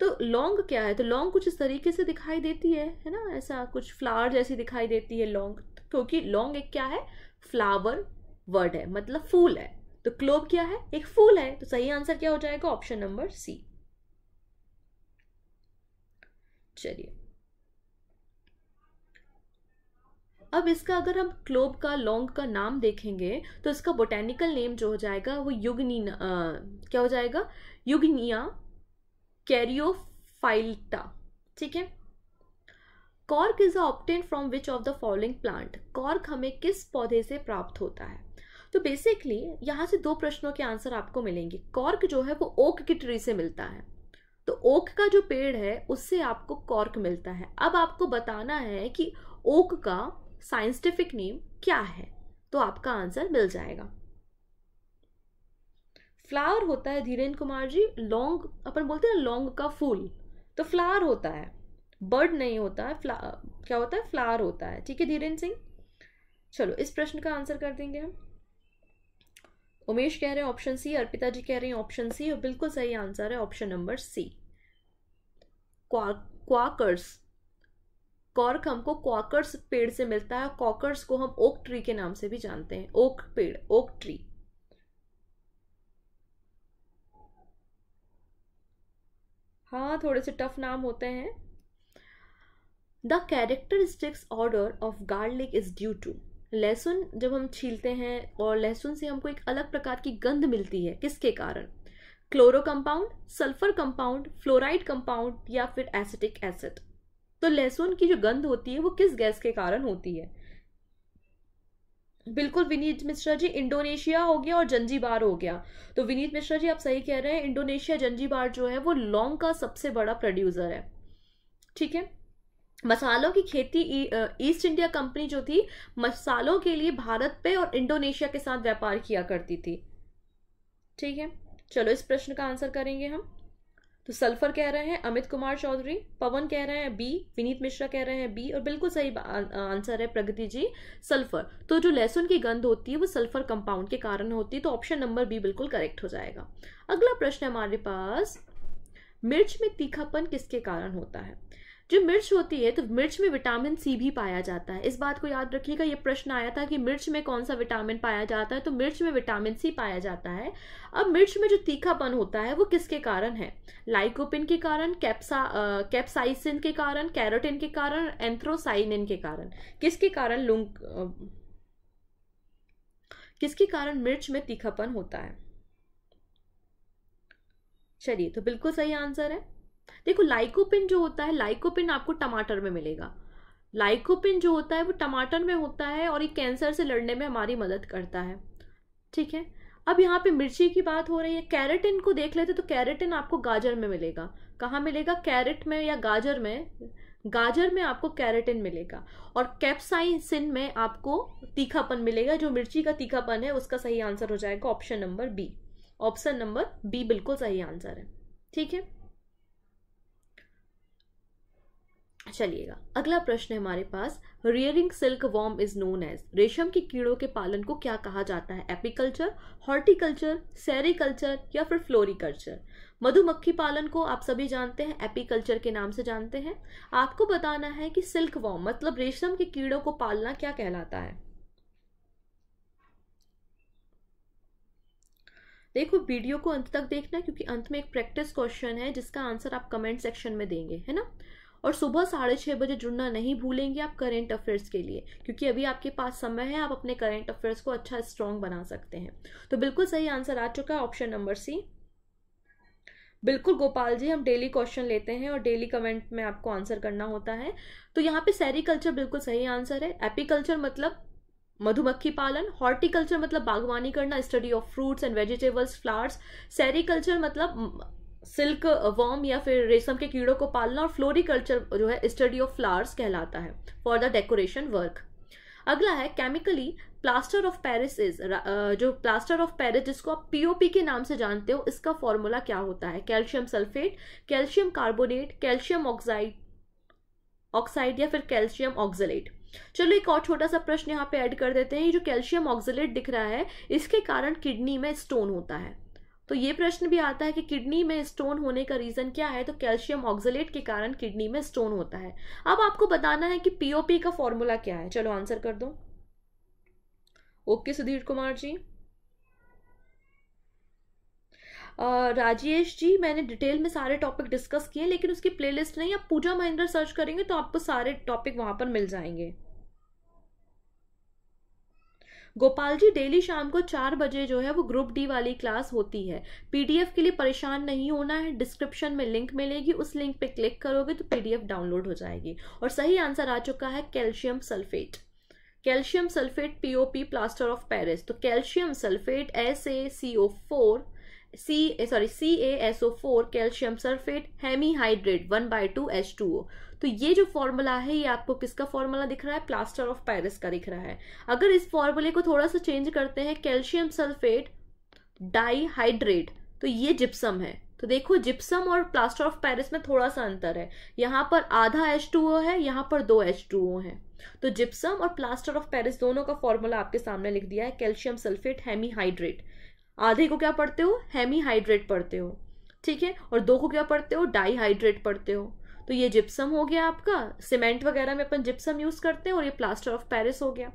तो लौंग क्या है तो लौंग कुछ इस तरीके से दिखाई देती है है ना ऐसा कुछ फ्लावर जैसी दिखाई देती है लौंग क्योंकि लौंग एक क्या है फ्लावर वर्ड है मतलब फूल है तो क्लोब क्या है एक फूल है तो सही आंसर क्या हो जाएगा ऑप्शन नंबर सी चलिए अब इसका अगर हम क्लोब का लॉन्ग का नाम देखेंगे तो इसका बोटेनिकल नेम जो हो जाएगा वो युगनी क्या हो जाएगा युगनिया कैरियोफाइल्टा ठीक है cork is obtained from which of the following plant cork हमें किस पौधे से प्राप्त होता है तो बेसिकली यहाँ से दो प्रश्नों के आंसर आपको मिलेंगे कॉर्क जो है वो ओक की ट्री से मिलता है तो ओक का जो पेड़ है उससे आपको कॉर्क मिलता है अब आपको बताना है कि ओक का साइंटिफिक नेम क्या है तो आपका आंसर मिल जाएगा फ्लावर होता है धीरेन्द्र कुमार जी लौंग अपन बोलते हैं लौंग का फूल तो फ्लावर होता है बर्ड नहीं होता है फ्ला क्या होता है फ्लावर होता है ठीक है धीरेन्द्र सिंह चलो इस प्रश्न का आंसर कर देंगे हम उमेश कह रहे हैं ऑप्शन सी अर्पिता जी कह रही हैं ऑप्शन सी और बिल्कुल सही आंसर है option number C Quercus cork हमको क्वाकर्स पेड़ से मिलता है कॉकर्स को हम ओक ट्री के नाम से भी जानते हैं ओक पेड़ ओक ट्री हाँ थोड़े से टफ नाम होते हैं the characteristics odour of garlic is due to लहसुन जब हम छीलते हैं और लहसुन से हमको एक अलग प्रकार की गंध मिलती है किसके कारण chloro compound sulphur compound fluoride compound या फिर एसिटिक एसिड तो लहसुन की जो गंध होती है वो किस गैस के कारण होती है बिल्कुल विनीत मिश्रा जी इंडोनेशिया हो गया और जंजीबार हो गया तो विनीत मिश्रा जी आप सही कह रहे हैं इंडोनेशिया जंजीबार जो है वो लौंग का सबसे बड़ा प्रोड्यूसर है ठीक है मसालों की खेती ईस्ट इंडिया कंपनी जो थी मसालों के लिए भारत पे और इंडोनेशिया के साथ व्यापार किया करती थी ठीक है चलो इस प्रश्न का आंसर करेंगे हम तो सल्फर कह रहे हैं अमित कुमार चौधरी पवन कह रहे हैं बी विनीत मिश्रा कह रहे हैं बी और बिल्कुल सही आंसर है प्रगति जी सल्फर तो जो लहसुन की गंध होती है वो सल्फर कंपाउंड के कारण होती है तो ऑप्शन नंबर बी बिल्कुल करेक्ट हो जाएगा अगला प्रश्न हमारे पास मिर्च में तीखापन किसके कारण होता है जो मिर्च होती है तो मिर्च में विटामिन सी भी पाया जाता है इस बात को याद रखिएगा ये प्रश्न आया था कि मिर्च में कौन सा विटामिन पाया जाता है तो मिर्च में विटामिन सी पाया जाता है अब मिर्च में जो तीखापन होता है वो किसके कारण है लाइकोपिन के कारण कैप्सा कैप्साइसिन के कारण कैरोटिन के कारण एंथ्रोसाइनिन के कारण किसके कारण लुंग किसके कारण मिर्च में तीखापन होता है चलिए तो बिल्कुल सही आंसर है देखो लाइकोपिन जो होता है लाइकोपिन आपको टमाटर में मिलेगा लाइकोपिन जो होता है वो टमाटर में होता है और ये कैंसर से लड़ने में हमारी मदद करता है ठीक है अब यहाँ पे मिर्ची की बात हो रही है कैरेटिन को देख लेते तो कैरेटिन आपको गाजर में मिलेगा कहाँ मिलेगा कैरेट में या गाजर में गाजर में आपको कैरेटिन मिलेगा और कैप्साइसिन में आपको तीखापन मिलेगा जो मिर्ची का तीखापन है उसका सही आंसर हो जाएगा option number B option number B बिल्कुल सही आंसर है ठीक है चलिएगा अगला प्रश्न है हमारे पास rearing silkworm is known as रेशम के कीड़ों के पालन को क्या कहा जाता है एपिकल्चर हॉर्टिकल्चर सेरिकल्चर या फिर फ्लोरिकल्चर मधुमक्खी पालन को आप सभी जानते हैं एपिकल्चर के नाम से जानते हैं आपको बताना है कि सिल्क वॉर्म मतलब रेशम के कीड़ों को पालना क्या कहलाता है देखो वीडियो को अंत तक देखना क्योंकि अंत में एक प्रैक्टिस क्वेश्चन है जिसका आंसर आप कमेंट सेक्शन में देंगे है ना और सुबह साढ़े छः बजे जुड़ना नहीं भूलेंगे आप करेंट अफेयर्स के लिए क्योंकि अभी आपके पास समय है आप अपने करेंट अफेयर्स को अच्छा स्ट्रॉन्ग बना सकते हैं तो बिल्कुल सही आंसर आ चुका है ऑप्शन नंबर सी बिल्कुल गोपाल जी हम डेली क्वेश्चन लेते हैं और डेली कमेंट में आपको आंसर करना होता है तो यहाँ पे सैरिकल्चर बिल्कुल सही आंसर है एपीकल्चर मतलब मधुमक्खी पालन हॉर्टिकल्चर मतलब बागवानी करना study of fruits and vegetables flowers sericulture मतलब सिल्क वॉर्म या फिर रेशम के कीड़ों को पालना और फ्लोरिकल्चर जो है स्टडी ऑफ फ्लावर्स कहलाता है फॉर द डेकोरेशन वर्क अगला है chemically plaster of Paris is जो प्लास्टर ऑफ पेरिस जिसको आप पीओपी के नाम से जानते हो इसका फॉर्मूला क्या होता है calcium sulphate calcium carbonate calcium oxide oxide या फिर कैल्शियम ऑक्सलेट चलो एक और छोटा सा प्रश्न यहाँ पे ऐड कर देते हैं ये जो कैल्शियम ऑक्सलेट दिख रहा है इसके कारण किडनी में स्टोन होता है तो ये प्रश्न भी आता है कि किडनी में स्टोन होने का रीज़न क्या है तो कैल्शियम ऑक्सलेट के कारण किडनी में स्टोन होता है अब आपको बताना है कि पीओपी का फॉर्मूला क्या है चलो आंसर कर दो ओके सुधीर कुमार जी राजेश जी मैंने डिटेल में सारे टॉपिक डिस्कस किए लेकिन उसकी प्लेलिस्ट नहीं आप पूजा महेंद्र सर्च करेंगे तो आपको सारे टॉपिक वहां पर मिल जाएंगे गोपाल जी डेली शाम को चार बजे जो है वो ग्रुप डी वाली क्लास होती है पीडीएफ के लिए परेशान नहीं होना है डिस्क्रिप्शन में लिंक मिलेगी उस लिंक पे क्लिक करोगे तो पीडीएफ डाउनलोड हो जाएगी और सही आंसर आ चुका है calcium sulphate calcium sulphate POP plaster of Paris तो calcium sulphate S A C O four C sorry C A S O four calcium sulphate hemihydrate one by two H two O तो ये जो formula है ये आपको किसका formula दिख रहा है प्लास्टर ऑफ पैरिस का दिख रहा है अगर इस फॉर्मूले को थोड़ा सा चेंज करते हैं कैल्शियम सल्फेट डाईहाइड्रेट तो ये जिप्सम है तो देखो जिप्सम और प्लास्टर ऑफ पैरिस में थोड़ा सा अंतर है यहाँ पर आधा एच टू ओ है यहाँ पर दो एच टू ओ है तो जिप्सम और प्लास्टर ऑफ पैरिस दोनों का फॉर्मूला आपके सामने लिख दिया है कैल्शियम सल्फेट हेमीहाइड्रेट आधे को क्या पढ़ते हो हेमीहाइड्रेट पढ़ते हो ठीक है और दो को क्या पढ़ते हो डाईहाइड्रेट पढ़ते हो तो ये जिप्सम हो गया आपका सीमेंट वगैरह में अपन जिप्सम यूज़ करते हैं और ये प्लास्टर ऑफ पेरिस हो गया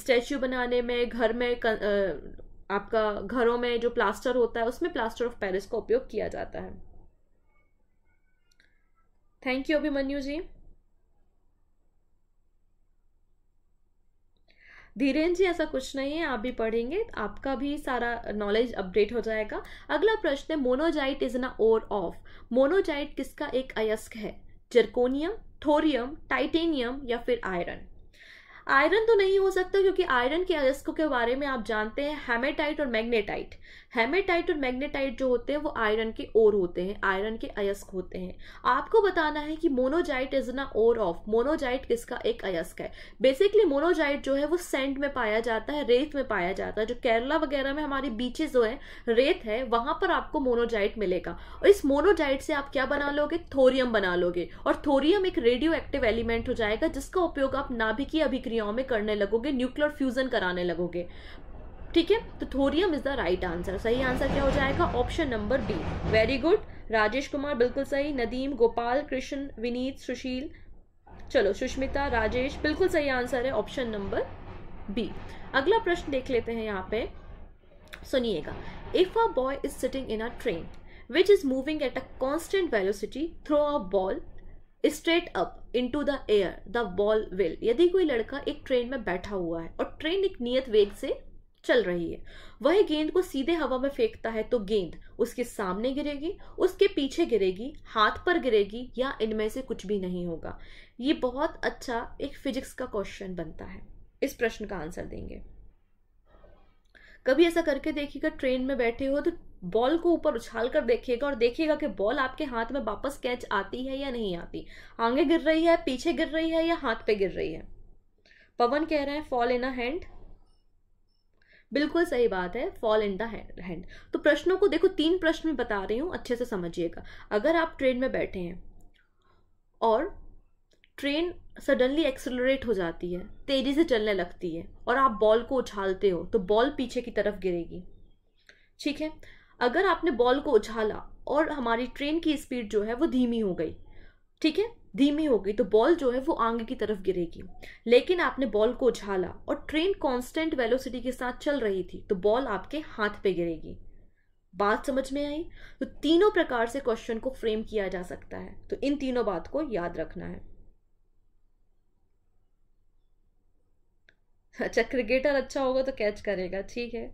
स्टैच्यू बनाने में घर में क, आपका घरों में जो प्लास्टर होता है उसमें प्लास्टर ऑफ पेरिस का उपयोग किया जाता है थैंक यू अभिमन्यू जी धीरेन्द्र जी ऐसा कुछ नहीं है आप भी पढ़ेंगे आपका भी सारा नॉलेज अपडेट हो जाएगा अगला प्रश्न है मोनोजाइट इज ना ओर ऑफ मोनोजाइट किसका एक अयस्क है जर्कोनियम थोरियम टाइटेनियम या फिर आयरन आयरन तो नहीं हो सकता क्योंकि आयरन के अयस्कों के बारे में आप जानते हैं हेमेटाइट और मैग्नेटाइट हेमेटाइट और मैग्नेटाइट जो होते हैं वो आयरन के ओर होते हैं आयरन के अयस्क होते हैं आपको बताना है कि मोनोजाइट इज ना ओर ऑफ मोनोजाइट किसका एक अयस्क है बेसिकली मोनोजाइट जो है वो सेंट में पाया जाता है रेत में पाया जाता है जो केरला वगैरह में हमारी बीचेस जो है रेत है वहां पर आपको मोनोजाइट मिलेगा और इस मोनोजाइट से आप क्या बना लोगे थोरियम बना लोगे और थोरियम एक रेडियो एक्टिव एलिमेंट हो जाएगा जिसका उपयोग आप नाभिकीय अभिक्रिया क्रियाओं में करने लगोगे न्यूक्लियर फ्यूजन कराने लगोगे ठीक है तो thorium is the right answer सही आंसर क्या हो जाएगा option number B very good Rajesh Kumar बिल्कुल सही नदीम गोपाल कृष्ण विनीत सुशील चलो सुष्मिता राजेश बिल्कुल सही आंसर है ऑप्शन नंबर बी अगला प्रश्न देख लेते हैं यहाँ पे सुनिएगा if a boy is sitting in a train which is moving at a constant velocity throw a ball straight up into the air the ball will यदि कोई लड़का एक ट्रेन में बैठा हुआ है और ट्रेन एक नियत वेग से चल रही है वह गेंद को सीधे हवा में फेंकता है तो गेंद उसके सामने गिरेगी उसके पीछे गिरेगी हाथ पर गिरेगी या इनमें से कुछ भी नहीं होगा ये बहुत अच्छा एक फिजिक्स का क्वेश्चन बनता है इस प्रश्न का आंसर देंगे कभी ऐसा करके देखिएगा ट्रेन में बैठे हो तो बॉल को ऊपर उछाल कर देखिएगा और देखिएगा कि बॉल आपके हाथ में वापस कैच आती है या नहीं आती आगे गिर रही है पीछे गिर रही है या हाथ पे गिर रही है पवन कह रहे हैं फॉल इन अ हैंड बिल्कुल सही बात है फॉल इन द हैंड तो प्रश्नों को देखो तीन प्रश्न में बता रही हूँ अच्छे से समझिएगा अगर आप ट्रेन में बैठे हैं और ट्रेन सडनली एक्सलोरेट हो जाती है तेज़ी से चलने लगती है और आप बॉल को उछालते हो तो बॉल पीछे की तरफ गिरेगी ठीक है अगर आपने बॉल को उछाला और हमारी ट्रेन की स्पीड जो है वो धीमी हो गई ठीक है धीमी हो गई तो बॉल जो है वो आगे की तरफ गिरेगी लेकिन आपने बॉल को उछाला और ट्रेन कांस्टेंट वेलोसिटी के साथ चल रही थी तो बॉल आपके हाथ पे गिरेगी बात समझ में आई तो तीनों प्रकार से क्वेश्चन को फ्रेम किया जा सकता है तो इन तीनों बात को याद रखना है अच्छा क्रिकेटर अच्छा होगा तो कैच करेगा ठीक है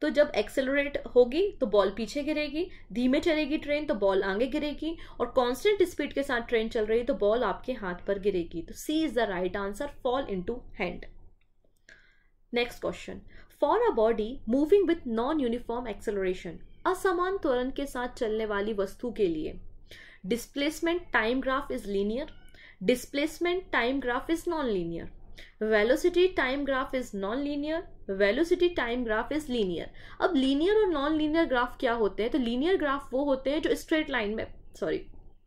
तो जब एक्सेलरेट होगी तो बॉल पीछे गिरेगी धीमे चलेगी ट्रेन तो बॉल आगे गिरेगी और कॉन्स्टेंट स्पीड के साथ ट्रेन चल रही है तो बॉल आपके हाथ पर गिरेगी तो C is the right answer fall to hand next question for a body moving with non uniform acceleration असमान त्वरण के साथ चलने वाली वस्तु के लिए displacement time graph is linear displacement time graph is non linear velocity time graph is non linear velocity time graph is linear अब लीनियर और नॉन लीनियर ग्राफ क्या होते हैं तो लीनियर ग्राफ वो होते हैं जो स्ट्रेट लाइन में सॉरी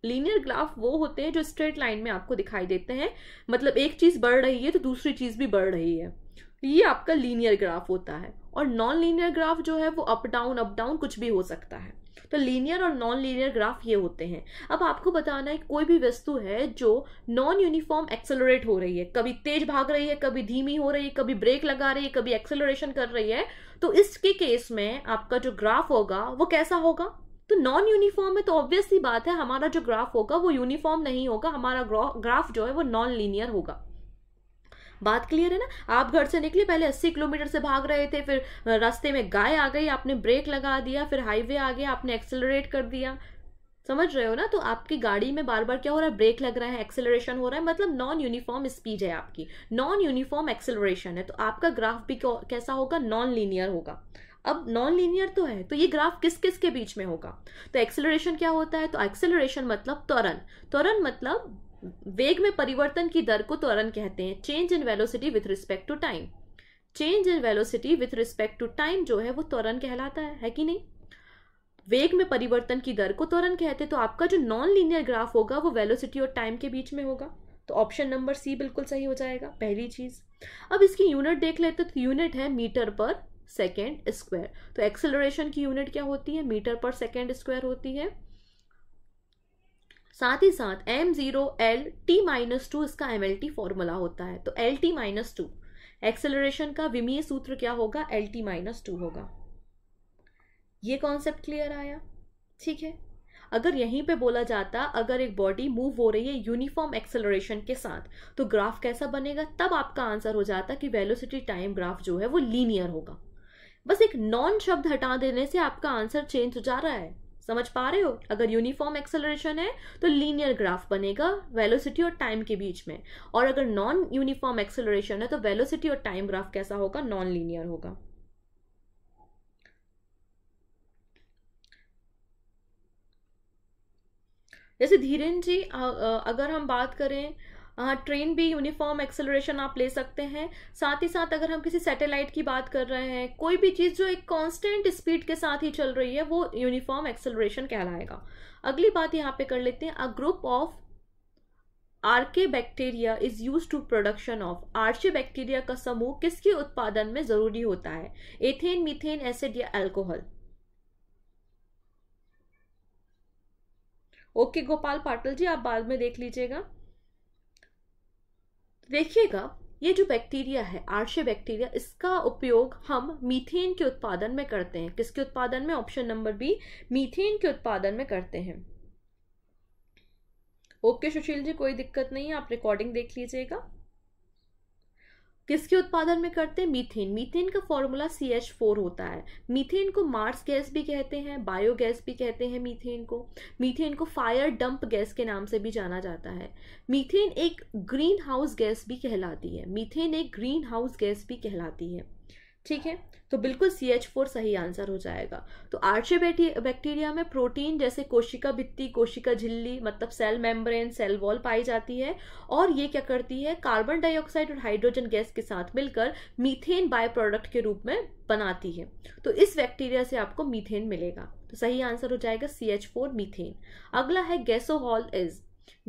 लीनियर ग्राफ वो होते हैं जो स्ट्रेट लाइन में आपको दिखाई देते हैं मतलब एक चीज बढ़ रही है तो दूसरी चीज भी बढ़ रही है ये आपका लीनियर ग्राफ होता है और नॉन लीनियर ग्राफ जो है वो अप डाउन अप डाउन कुछ भी हो सकता है तो लीनियर और नॉन लीनियर ग्राफ ये होते हैं अब आपको बताना है कोई भी वस्तु है जो नॉन यूनिफॉर्म एक्सेलरेट हो रही है कभी तेज भाग रही है कभी धीमी हो रही है कभी ब्रेक लगा रही है कभी एक्सेलरेशन कर रही है तो इसके केस में आपका जो ग्राफ होगा वो कैसा होगा तो नॉन यूनिफॉर्म है तो ऑब्वियसली बात है हमारा जो ग्राफ होगा वो यूनिफॉर्म नहीं होगा हमारा ग्राफ जो है वो नॉन लीनियर होगा बात क्लियर है ना आप घर से निकले पहले अस्सी किलोमीटर से भाग रहे थे फिर रास्ते में गाय आ गई आपने ब्रेक लगा दिया फिर हाईवे आ गया आपने एक्सेलरेट कर दिया समझ रहे हो ना तो आपकी गाड़ी में बार बार क्या हो रहा है ब्रेक लग रहा है एक्सेलरेशन हो रहा है मतलब नॉन यूनिफॉर्म स्पीड है आपकी नॉन यूनिफॉर्म एक्सेलरेशन है तो आपका ग्राफ भी कैसा होगा नॉन लीनियर होगा अब नॉन लीनियर तो है तो ये ग्राफ किस किस के बीच में होगा तो एक्सेलरेशन क्या होता है तो एक्सेलरेशन मतलब त्वरण त्वरण मतलब वेग में परिवर्तन की दर को त्वरण कहते हैं change in velocity with respect to time change in velocity with respect to time जो है वो त्वरण कहलाता है है कि नहीं वेग में परिवर्तन की दर को त्वरण कहते हैं तो आपका जो नॉन लीनियर ग्राफ होगा वो वेलोसिटी और टाइम के बीच में होगा तो ऑप्शन नंबर सी बिल्कुल सही हो जाएगा पहली चीज अब इसकी यूनिट देख लेते तो यूनिट है मीटर पर सेकेंड स्क्वायर तो एक्सेलरेशन की यूनिट क्या होती है मीटर पर सेकेंड स्क्वायर होती है साथ ही साथ M zero L T minus two इसका एम एल टी फॉर्मूला होता है तो L T minus two acceleration का विमीय सूत्र क्या होगा एल टी माइनस टू होगा ये कॉन्सेप्ट क्लियर आया ठीक है अगर यहीं पे बोला जाता अगर एक बॉडी मूव हो रही है यूनिफॉर्म एक्सेलरेशन के साथ तो ग्राफ कैसा बनेगा तब आपका आंसर हो जाता कि वेलोसिटी टाइम ग्राफ जो है वो लीनियर होगा बस एक नॉन शब्द हटा देने से आपका आंसर चेंज हो जा रहा है समझ पा रहे हो अगर यूनिफॉर्म एक्सेलरेशन है तो लीनियर ग्राफ बनेगा वेलोसिटी और टाइम के बीच में और अगर नॉन यूनिफॉर्म एक्सेलरेशन है तो वेलोसिटी और टाइम ग्राफ कैसा होगा नॉन लीनियर होगा जैसे धीरेन जी अगर हम बात करें ट्रेन भी यूनिफॉर्म एक्सेलरेशन आप ले सकते हैं साथ ही साथ अगर हम किसी सैटेलाइट की बात कर रहे हैं कोई भी चीज़ जो एक कांस्टेंट स्पीड के साथ ही चल रही है वो यूनिफॉर्म एक्सेलरेशन कहलाएगा अगली बात यहाँ पे कर लेते हैं a group of archaebacteria is use to production of archaebacteria का समूह किसके उत्पादन में जरूरी होता है एथेन मीथेन एसिड या एल्कोहल ओके गोपाल पाटिल जी आप बाद में देख लीजिएगा देखिएगा ये जो बैक्टीरिया है आर्शे बैक्टीरिया इसका उपयोग हम मीथेन के उत्पादन में करते हैं किसके उत्पादन में ऑप्शन नंबर बी मीथेन के उत्पादन में करते हैं ओके सुशील जी कोई दिक्कत नहीं है आप रिकॉर्डिंग देख लीजिएगा किसके उत्पादन में करते हैं मीथेन मीथेन का फॉर्मूला सी एच फोर होता है मीथेन को मार्स गैस भी कहते हैं बायो गैस भी कहते हैं मीथेन को मीथेन को फायर डंप गैस के नाम से भी जाना जाता है मीथेन एक ग्रीन हाउस गैस भी कहलाती है मीथेन एक ग्रीन हाउस गैस भी कहलाती है ठीक है तो बिल्कुल सी एच फोर सही आंसर हो जाएगा तो आर्चे बैक्टीरिया में प्रोटीन जैसे कोशिका भित्ती कोशिका झिल्ली मतलब सेल मेम्ब्रेन सेल वॉल पाई जाती है और ये क्या करती है कार्बन डाइऑक्साइड और हाइड्रोजन गैस के साथ मिलकर मीथेन बाय प्रोडक्ट के रूप में बनाती है तो इस बैक्टीरिया से आपको मीथेन मिलेगा तो सही आंसर हो जाएगा सी एच फोर मीथेन अगला है गैसोहॉल इज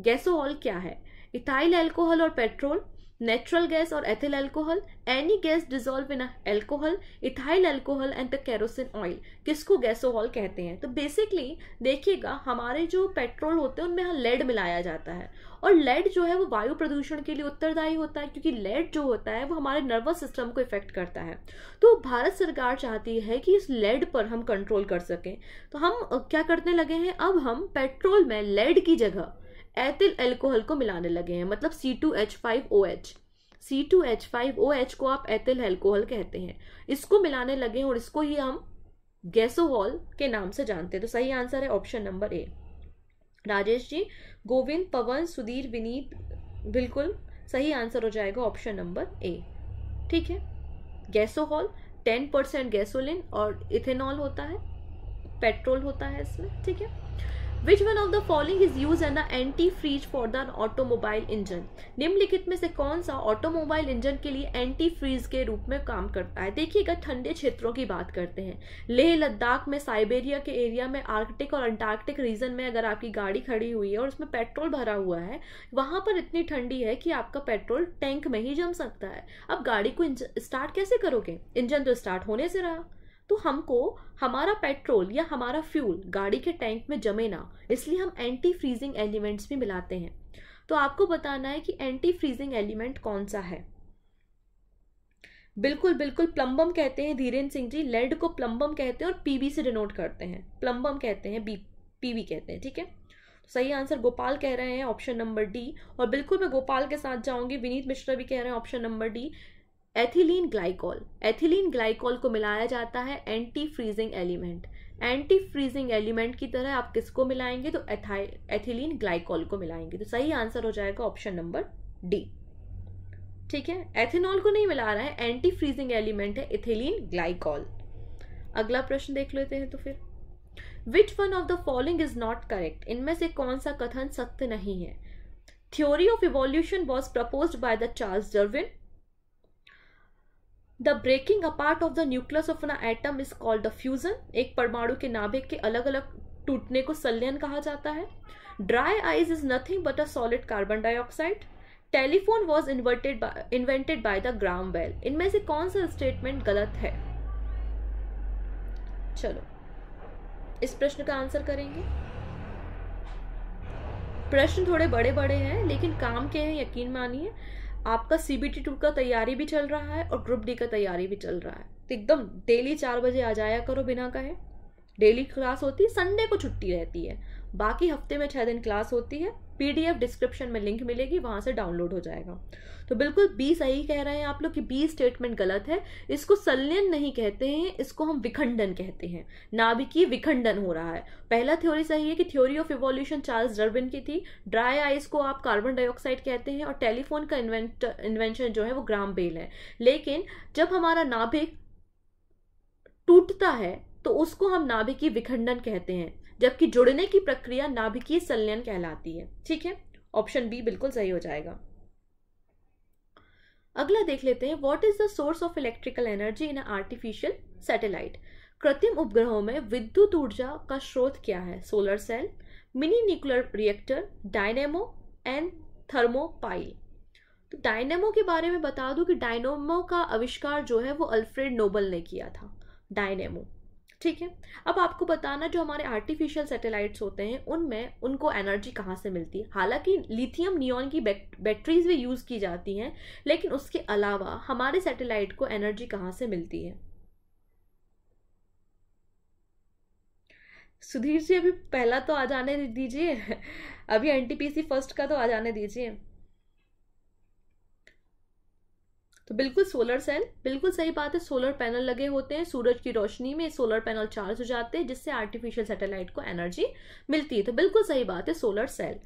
गैसोहॉल क्या है इथाइल एल्कोहल और petrol natural gas or ethyl alcohol any gas dissolved in a alcohol ethyl alcohol and the kerosene oil किसको गैसोहल कहते हैं तो बेसिकली देखिएगा हमारे जो पेट्रोल होते हैं उनमें यहाँ लेड मिलाया जाता है और लेड जो है वो वायु प्रदूषण के लिए उत्तरदायी होता है क्योंकि लेड जो होता है वो हमारे नर्वस सिस्टम को इफेक्ट करता है तो भारत सरकार चाहती है कि इस लेड पर हम कंट्रोल कर सकें तो हम क्या करने लगे हैं अब हम पेट्रोल में लेड की जगह एथिल एल्कोहल को मिलाने लगे हैं मतलब C two H five O H C two H five O H को आप एथिल एल्कोहल कहते हैं इसको मिलाने लगे हैं और इसको ही हम गैसोहॉल के नाम से जानते हैं तो सही आंसर है option number A Rajesh ji Govind Pawan Sudhir Vineet बिल्कुल सही आंसर हो जाएगा ऑप्शन नंबर ए ठीक है गैसोहॉल टेन परसेंट गैसोलिन और इथेनॉल होता है पेट्रोल होता है इसमें ठीक है which one of the following is use an antifreeze for the automobile engine निम्नलिखित में से कौन सा ऑटोमोबाइल इंजन के लिए एंटी फ्रीज के रूप में काम करता है देखिएगा ठंडे क्षेत्रों की बात करते हैं लेह लद्दाख में साइबेरिया के एरिया में आर्कटिक और अंटार्कटिक रीजन में अगर आपकी गाड़ी खड़ी हुई है और उसमें पेट्रोल भरा हुआ है वहां पर इतनी ठंडी है कि आपका पेट्रोल टैंक में ही जम सकता है अब गाड़ी को स्टार्ट कैसे करोगे इंजन तो स्टार्ट होने से रहा तो हमको हमारा पेट्रोल या हमारा फ्यूल गाड़ी के टैंक में जमे ना इसलिए हम एंटी फ्रीजिंग एलिमेंट्स भी मिलाते हैं तो आपको बताना है कि एंटी फ्रीजिंग एलिमेंट कौन सा है बिल्कुल बिल्कुल प्लम्बम कहते हैं धीरेन्द्र सिंह जी लेड को प्लम्बम कहते हैं और पीबी से डिनोट करते हैं प्लम्बम कहते हैं बी पीबी कहते हैं ठीक है तो सही आंसर गोपाल कह रहे हैं ऑप्शन नंबर डी और बिल्कुल मैं गोपाल के साथ जाऊंगी विनीत मिश्रा भी कह रहे हैं option number D ethylene glycol ethylene glycol को मिलाया जाता है anti freezing element anti freezing element की तरह आप किसको मिलाएंगे तो एथिलीन ग्लाइकॉल को मिलाएंगे तो सही आंसर हो जाएगा ऑप्शन नंबर डी ठीक है एथेनॉल को नहीं मिला रहा है एंटी फ्रीजिंग एलिमेंट है इथिलीन ग्लाइकॉल अगला प्रश्न देख लेते हैं तो फिर which one of the following is not correct इनमें से कौन सा कथन सत्य नहीं है theory of evolution was propose by the Charles Darwin the breaking apart of the nucleus of an atom is called the fusion एक परमाणु के नाभिक के अलग अलग टूटने को संलयन कहा जाता है dry ice is nothing but a solid carbon dioxide telephone was inverted invented by the Graham Bell इनमें से कौन सा स्टेटमेंट गलत है चलो इस प्रश्न का आंसर करेंगे प्रश्न थोड़े बड़े बड़े हैं लेकिन काम के हैं यकीन मानिए है। आपका सीबीटी टू का तैयारी भी चल रहा है और ग्रुप डी का तैयारी भी चल रहा है तो एकदम डेली चार बजे आ जाया करो बिना कहे डेली क्लास होती है संडे को छुट्टी रहती है बाकी हफ्ते में छः दिन क्लास होती है पीडीएफ डिस्क्रिप्शन में लिंक मिलेगी वहां से डाउनलोड हो जाएगा तो बिल्कुल बी सही कह रहे हैं आप लोग कि बी स्टेटमेंट गलत है इसको संलयन नहीं कहते हैं इसको हम विखंडन कहते हैं नाभिकीय विखंडन हो रहा है पहला थ्योरी सही है कि theory of evolution Charles Darwin की थी ड्राई आइस को आप कार्बन डाइऑक्साइड कहते हैं और टेलीफोन का इन्वेंशन जो है वो ग्राम बेल है लेकिन जब हमारा नाभिक टूटता है तो उसको हम नाभिकीय विखंडन कहते हैं जबकि जुड़ने की प्रक्रिया नाभिकीय संलयन कहलाती है ठीक है ऑप्शन बी बिल्कुल सही हो जाएगा अगला देख लेते हैं what is the source of electrical energy in artificial satellite कृत्रिम उपग्रहों में विद्युत ऊर्जा का स्रोत क्या है solar cell mini nuclear reactor dynamo and thermopile तो डायनेमो के बारे में बता दूं कि डायनेमो का आविष्कार जो है वो अल्फ्रेड नोबल ने किया था डायनेमो ठीक है अब आपको बताना जो हमारे आर्टिफिशियल सैटेलाइट्स होते हैं उनमें उनको एनर्जी कहाँ से मिलती है हालांकि लिथियम नियॉन की बैटरीज भी यूज़ की जाती हैं लेकिन उसके अलावा हमारे सैटेलाइट को एनर्जी कहाँ से मिलती है सुधीर जी अभी पहला तो आ जाने दीजिए अभी एनटीपीसी फर्स्ट का तो आ जाने दीजिए तो बिल्कुल सोलर सेल बिल्कुल सही बात है सोलर पैनल लगे होते हैं सूरज की रोशनी में सोलर पैनल चार्ज हो जाते हैं जिससे आर्टिफिशियल सैटेलाइट को एनर्जी मिलती है तो बिल्कुल सही बात है सोलर सेल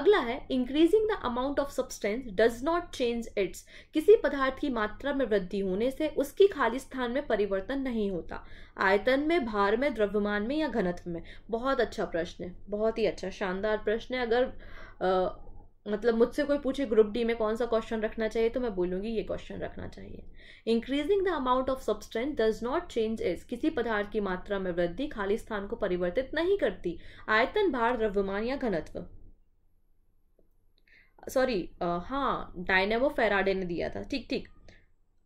अगला है increasing the amount of substance does not change its किसी पदार्थ की मात्रा में वृद्धि होने से उसकी खाली स्थान में परिवर्तन नहीं होता आयतन में भार में द्रव्यमान में या घनत्व में बहुत अच्छा प्रश्न है बहुत ही अच्छा शानदार प्रश्न है अगर आ, मतलब मुझसे कोई पूछे ग्रुप डी में कौन सा क्वेश्चन रखना चाहिए तो मैं बोलूंगी ये क्वेश्चन रखना चाहिए increasing the amount of substance does not change is किसी पदार्थ की मात्रा में वृद्धि खाली स्थान को परिवर्तित नहीं करती आयतन भार द्रव्यमान या घनत्व सॉरी हाँ डायनेमो फेराडे ने दिया था ठीक ठीक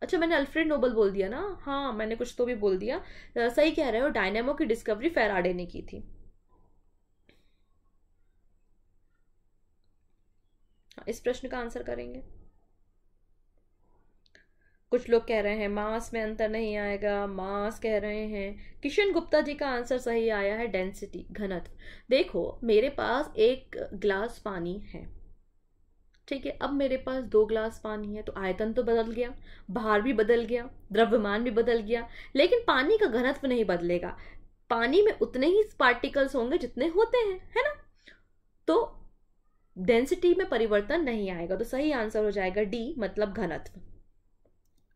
अच्छा मैंने अल्फ्रेड नोबल बोल दिया ना हाँ मैंने कुछ तो भी बोल दिया सही कह रहे हो डायनेमो की डिस्कवरी फेराडे ने की थी इस प्रश्न का आंसर करेंगे कुछ लोग कह रहे हैं मास में अंतर नहीं आएगा मास कह रहे हैं किशन गुप्ता जी का आंसर सही आया है डेंसिटी घनत्व देखो मेरे पास एक ग्लास पानी है ठीक है अब मेरे पास दो ग्लास पानी है तो आयतन तो बदल गया भार भी बदल गया द्रव्यमान भी बदल गया लेकिन पानी का घनत्व नहीं बदलेगा पानी में उतने ही पार्टिकल्स होंगे जितने होते हैं है ना तो डेंसिटी में परिवर्तन नहीं आएगा तो सही आंसर हो जाएगा डी मतलब घनत्व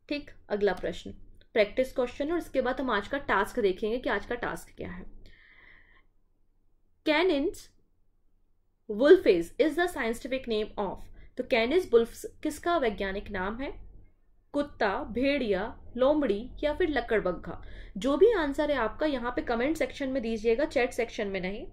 ठीक अगला प्रश्न प्रैक्टिस क्वेश्चन और इसके बाद हम आज का टास्क देखेंगे कि आज का टास्क क्या है Canis vulpes is the scientific name of तो कैनिस बुल्फ किसका वैज्ञानिक नाम है कुत्ता भेड़िया लोमड़ी या फिर लकड़बग्घा जो भी आंसर है आपका यहाँ पे कमेंट सेक्शन में दीजिएगा चैट सेक्शन में नहीं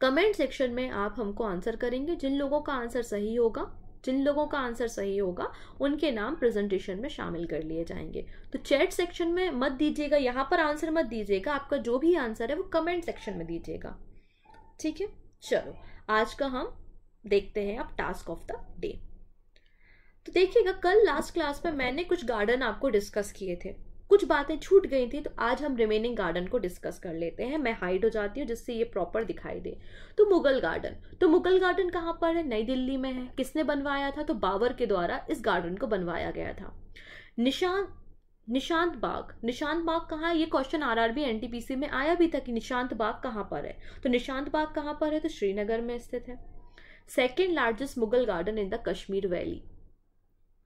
कमेंट सेक्शन में आप हमको आंसर करेंगे जिन लोगों का आंसर सही होगा जिन लोगों का आंसर सही होगा उनके नाम प्रेजेंटेशन में शामिल कर लिए जाएंगे तो चैट सेक्शन में मत दीजिएगा यहाँ पर आंसर मत दीजिएगा आपका जो भी आंसर है वो कमेंट सेक्शन में दीजिएगा ठीक है चलो आज का हम देखते हैं अब टास्क ऑफ द डे तो देखिएगा कल लास्ट क्लास में मैंने कुछ गार्डन आपको डिस्कस किए थे कुछ बातें छूट गई थी तो आज हम रिमेनिंग गार्डन को डिस्कस कर लेते हैं मैं हाइड हो जाती हूँ जिससे ये प्रॉपर दिखाई दे तो मुगल गार्डन तो मुगल गार्डन कहाँ पर है नई दिल्ली में है किसने बनवाया था तो बाबर के द्वारा इस गार्डन को बनवाया गया था निशान निशांत बाग निशांत बाग कहाँ है ये क्वेश्चन आरआरबी एनटीपीसी में आया भी था कि निशांत बाग कहाँ पर है तो निशांत बाग कहाँ पर है तो श्रीनगर में स्थित है second largest Mughal garden in the Kashmir valley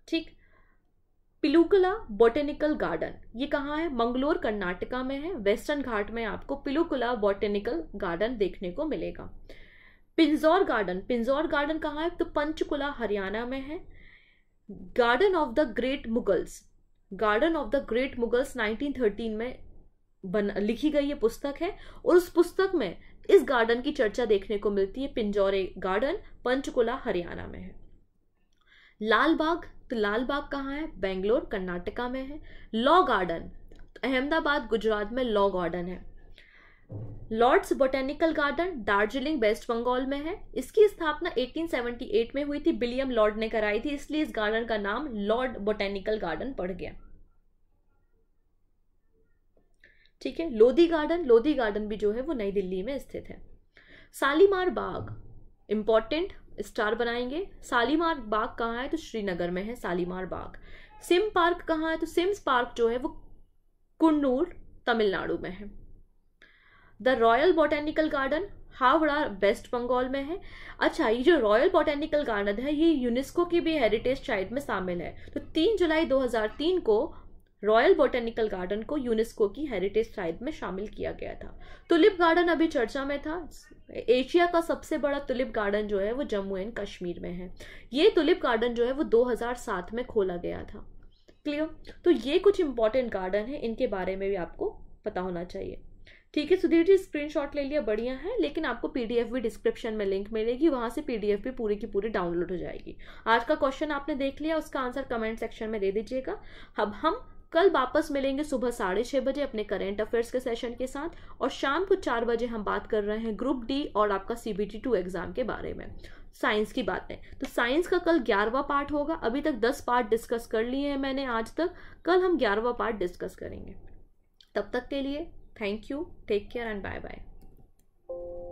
ठीक पिलुकुला बॉटेनिकल गार्डन ये कहाँ है मंगलोर कर्नाटका में है वेस्टर्न घाट में आपको पिलुकुला बॉटेनिकल गार्डन देखने को मिलेगा पिंजौर गार्डन पिंजौर गार्डन कहाँ है तो पंचकुला हरियाणा में है garden of the great Mughals garden of the great Mughals 1913 में बन लिखी गई ये पुस्तक है और उस पुस्तक में इस गार्डन की चर्चा देखने को मिलती है पिंजौरे गार्डन पंचकुला हरियाणा में है लाल बाग तो लाल बाग कहाँ है बेंगलोर कर्नाटका में है लॉ गार्डन अहमदाबाद गुजरात में लॉ गार्डन है Lloyd's botanical garden Darjeeling West Bengal में है इसकी स्थापना 1878 में हुई थी विलियम लॉर्ड ने कराई थी इसलिए इस गार्डन का नाम लॉर्ड बोटेनिकल गार्डन पड़ गया ठीक है लोधी गार्डन लोधी गार्डन भी जो है वो नई दिल्ली में स्थित है सालीमार बाग इंपॉर्टेंट स्टार बनाएंगे सालीमार बाग कहाँ है तो श्रीनगर में है सालीमार बाग सिम पार्क कहाँ है तो सिम्स पार्क जो है वो कन्नूर तमिलनाडु में है the royal botanical garden Howrah West Bengal में है अच्छा ये जो रॉयल बोटेनिकल गार्डन है ये यूनेस्को की भी हेरिटेज साइट में शामिल है तो 3 जुलाई 2003 को रॉयल बोटेनिकल गार्डन को यूनेस्को की हेरिटेज साइट में शामिल किया गया था तुलिप गार्डन अभी चर्चा में था एशिया का सबसे बड़ा तुलिप गार्डन जो है वो जम्मू एंड कश्मीर में है ये तुलिप गार्डन जो है वो 2007 में खोला गया था क्लियर तो ये कुछ इंपॉर्टेंट गार्डन है इनके बारे में भी आपको पता होना चाहिए ठीक है सुधीर जी स्क्रीन ले लिया बढ़िया है लेकिन आपको पीडीएफ भी डिस्क्रिप्शन में लिंक मिलेगी वहां से पीडीएफ भी पूरी की पूरी डाउनलोड हो जाएगी आज का क्वेश्चन आपने देख लिया उसका आंसर कमेंट सेक्शन में दे दीजिएगा अब हम कल वापस मिलेंगे सुबह साढ़े छः बजे अपने करेंट अफेयर्स के सेशन के साथ और शाम को चार बजे हम बात कर रहे हैं ग्रुप डी और आपका C B T two exam के बारे में साइंस की बातें तो साइंस का कल ग्यारहवा पार्ट होगा अभी तक दस पार्ट डिस्कस कर लिए हैं मैंने आज तक कल हम ग्यारहवा पार्ट डिस्कस करेंगे तब तक के लिए thank you take care and bye bye